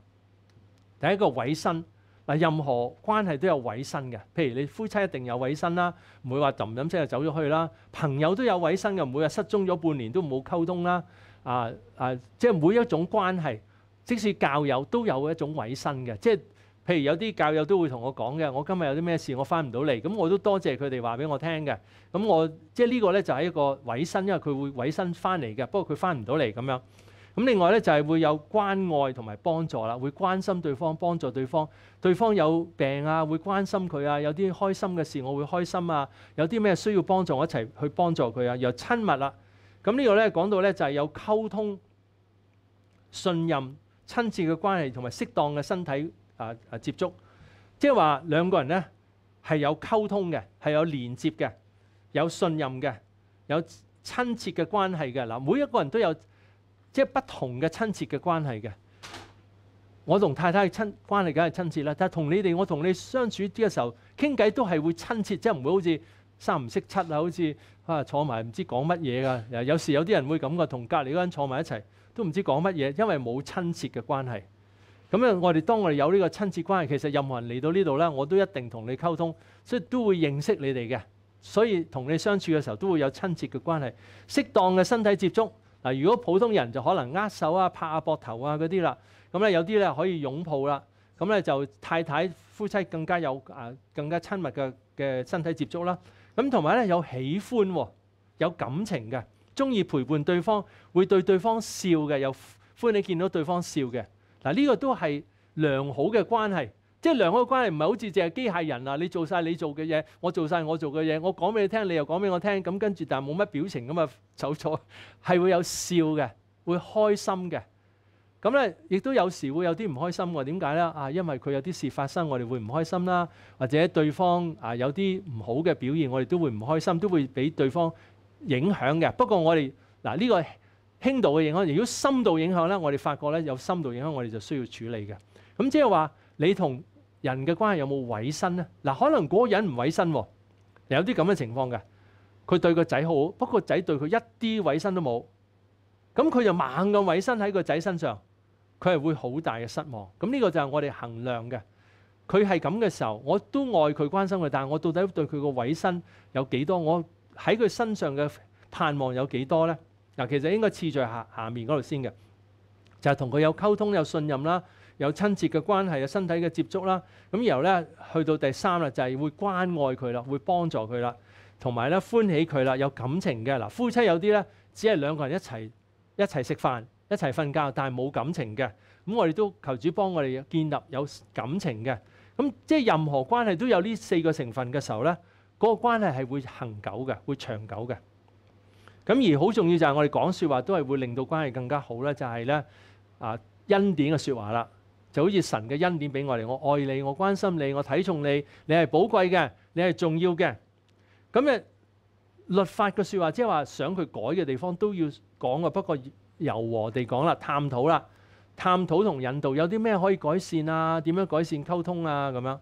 第一個委身嗱，任何關係都有委身嘅。譬如你夫妻一定有委身啦，唔會話揼揼聲就走咗去啦。朋友都有委身嘅，唔會話失蹤咗半年都冇溝通啦。啊啊，即係每一種關係，即使教友都有一種委身嘅。即係譬如有啲教友都會同我講嘅，我今日有啲咩事，我翻唔到嚟，咁我都多謝佢哋話俾我聽嘅。咁我即係呢個咧就係一個委身，因為佢會委身翻嚟嘅，不過佢翻唔到嚟咁樣。咁另外咧就係會有關愛同埋幫助啦，會關心對方，幫助對方。對方有病啊，會關心佢啊。有啲開心嘅事，我會開心啊。有啲咩需要幫助，我一齊去幫助佢啊。又親密啦。咁呢個咧講到咧就係有溝通、信任、親切嘅關係同埋適當嘅身體啊啊接觸，即係話兩個人咧係有溝通嘅，係有連接嘅，有信任嘅，有親切嘅關係嘅嗱，每一個人都有。即係不同嘅親切嘅關係嘅，我同太太嘅親關係梗係親切啦。但係同你哋，我同你相處啲嘅時候傾偈都係會親切，即係唔會好似三唔識七啊，好似啊坐埋唔知講乜嘢㗎。有時有啲人會咁噶，同隔離嗰人坐埋一齊都唔知講乜嘢，因為冇親切嘅關係。咁樣我哋當我哋有呢個親切關係，其實任何人嚟到呢度呢，我都一定同你溝通，所以都會認識你哋嘅。所以同你相處嘅時候都會有親切嘅關係，適當嘅身體接觸。嗱，如果普通人就可能握手啊、拍下膊頭啊嗰啲啦，咁咧有啲咧可以擁抱啦，咁咧就太太夫妻更加有啊更加親密嘅嘅身體接觸啦，咁同埋咧有喜歡喎，有感情嘅，中意陪伴對方，會對對方笑嘅，又歡喜見到對方笑嘅，嗱呢個都係良好嘅關係。即係好嘅關係唔係好似淨係機械人啊！你做晒你做嘅嘢，我做晒我做嘅嘢，我講俾你聽，你又講俾我聽，咁跟住但係冇乜表情咁啊走咗，*laughs* 係會有笑嘅，會開心嘅。咁咧亦都有時會有啲唔開心喎？點解咧？啊，因為佢有啲事發生，我哋會唔開心啦，或者對方啊有啲唔好嘅表現，我哋都會唔開心，都會俾對方影響嘅。不過我哋嗱呢個輕度嘅影響，如果深度影響咧，我哋發覺咧有深度影響，我哋就需要處理嘅。咁即係話你同人嘅關係有冇委身呢？嗱，可能嗰個人唔委身，有啲咁嘅情況嘅。佢對個仔好，不過仔對佢一啲委身都冇，咁佢就猛咁委身喺個仔身上，佢係會好大嘅失望。咁呢個就係我哋衡量嘅。佢係咁嘅時候，我都愛佢、關心佢，但係我到底對佢個委身有幾多？我喺佢身上嘅盼望有幾多呢？嗱，其實應該次在下下面嗰度先嘅，就係同佢有溝通、有信任啦。有親切嘅關係有身體嘅接觸啦，咁然後咧去到第三啦，就係會關愛佢啦，會幫助佢啦，同埋咧歡喜佢啦，有感情嘅嗱，夫妻有啲咧只係兩個人一齊一齊食飯一齊瞓覺，但系冇感情嘅，咁我哋都求主幫我哋建立有感情嘅，咁即係任何關係都有呢四個成分嘅時候咧，嗰個關係係會恒久嘅，會長久嘅。咁而好重要就係我哋講説話都係會令到關係更加好咧，就係咧啊恩典嘅説話啦。就好似神嘅恩典俾我哋，我爱你，我关心你，我睇重你，你係寶貴嘅，你係重要嘅。咁嘅律法嘅说話，即係話想佢改嘅地方都要講啊，不過柔和地講啦，探討啦，探討同引導有啲咩可以改善啊，點樣改善溝通啊咁樣。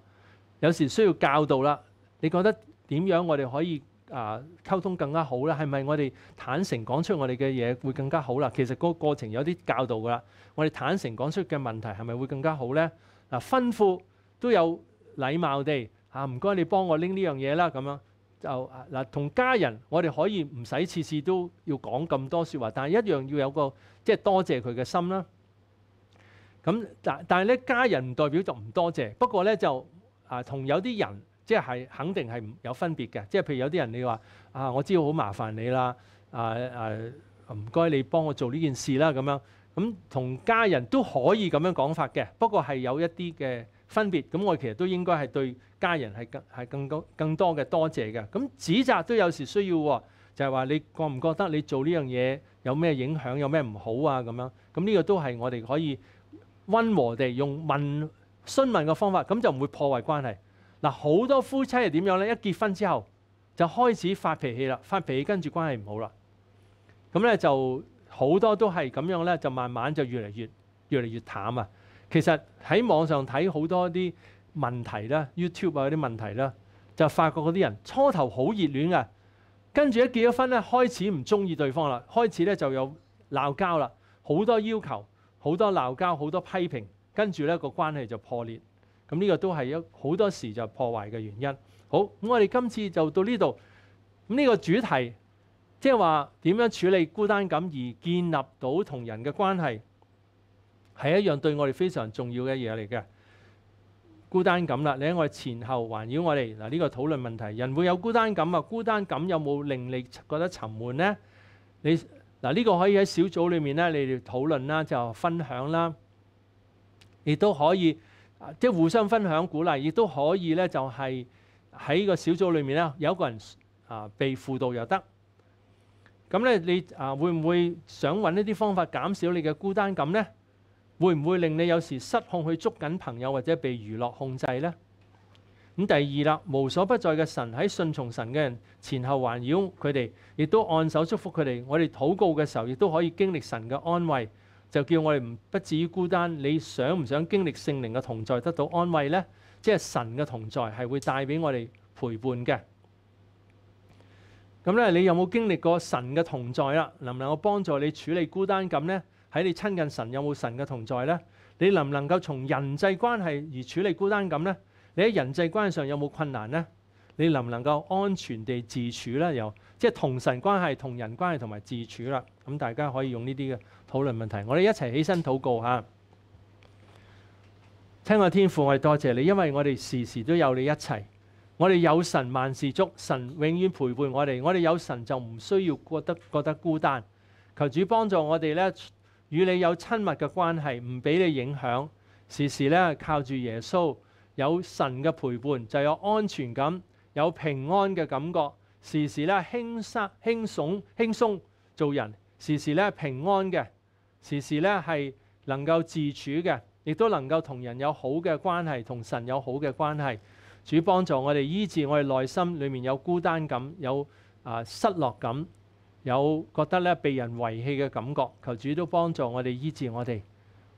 有時需要教導啦，你覺得點樣我哋可以？啊，溝通更加好啦，係咪我哋坦誠講出我哋嘅嘢會更加好啦？其實嗰個過程有啲教導噶啦，我哋坦誠講出嘅問題係咪會更加好咧？嗱，吩咐都有禮貌地嚇，唔該你幫我拎呢樣嘢啦，咁樣就嗱同家人，我哋可以唔使次次都要講咁多説話，但係一樣要有個即係多謝佢嘅心啦。咁但但係咧，家人唔代表就唔多謝，不過咧就啊同有啲人。即係肯定係唔有分別嘅，即係譬如有啲人你話啊，我知道好麻煩你啦，啊啊唔該你幫我做呢件事啦咁樣，咁同家人都可以咁樣講法嘅，不過係有一啲嘅分別，咁我其實都應該係對家人係更係更多更多嘅多謝嘅，咁指責都有時需要喎，就係話你覺唔覺得你做呢樣嘢有咩影響，有咩唔好啊咁樣，咁呢個都係我哋可以温和地用問詢問嘅方法，咁就唔會破壞關係。嗱，好多夫妻係點樣咧？一結婚之後就開始發脾氣啦，發脾氣跟住關係唔好啦。咁咧就好多都係咁樣咧，就慢慢就越嚟越越嚟越淡啊。其實喺網上睇好多啲問題啦，YouTube 啊嗰啲問題啦，就發覺嗰啲人初頭好熱戀嘅，跟住一結咗婚咧，開始唔中意對方啦，開始咧就有鬧交啦，好多要求，好多鬧交，好多批評，跟住咧個關係就破裂。咁呢個都係一好多時就破壞嘅原因。好，咁我哋今次就到呢度。咁呢個主題，即係話點樣處理孤單感而建立到同人嘅關係，係一樣對我哋非常重要嘅嘢嚟嘅。孤單感啦，你喺我哋前後環繞我哋嗱呢個討論問題。人會有孤單感啊？孤單感有冇令你覺得沉悶呢？你嗱呢個可以喺小組裏面咧，你哋討論啦，就分享啦，亦都可以。啊！即互相分享鼓勵，亦都可以咧，就係喺個小組裏面咧，有一個人啊被輔導又得。咁咧，你啊會唔會想揾一啲方法減少你嘅孤單感咧？會唔會令你有時失控去捉緊朋友或者被娛樂控制咧？咁第二啦，無所不在嘅神喺信從神嘅人前後環繞佢哋，亦都按手祝福佢哋。我哋禱告嘅時候，亦都可以經歷神嘅安慰。就叫我哋唔不至於孤單。你想唔想經歷聖靈嘅同在，得到安慰呢？即係神嘅同在係會帶俾我哋陪伴嘅。咁咧，你有冇經歷過神嘅同在啦？能唔能夠幫助你處理孤單感呢？喺你親近神有冇神嘅同在呢？你能唔能夠從人際關係而處理孤單感呢？你喺人際關係上有冇困難呢？你能唔能夠安全地自處呢？又即係同神關係、同人關係同埋自處啦。咁大家可以用呢啲嘅討論問題，我哋一齊起身禱告嚇。親愛天父，我哋多謝你，因為我哋時時都有你一齊。我哋有神萬事足，神永遠陪伴我哋。我哋有神就唔需要覺得覺得孤單。求主幫助我哋咧，與你有親密嘅關係，唔俾你影響。時時咧靠住耶穌，有神嘅陪伴就有安全感，有平安嘅感覺。時時咧輕鬆輕鬆輕鬆做人。時時咧平安嘅，時時咧係能夠自處嘅，亦都能夠同人有好嘅關係，同神有好嘅關係。主幫助我哋醫治我哋內心裏面有孤單感、有啊失落感、有覺得咧被人遺棄嘅感覺。求主都幫助我哋醫治我哋，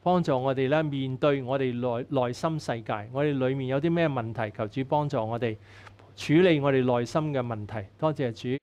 幫助我哋咧面對我哋內內心世界，我哋裏面有啲咩問題？求主幫助我哋處理我哋內心嘅問題。多謝主。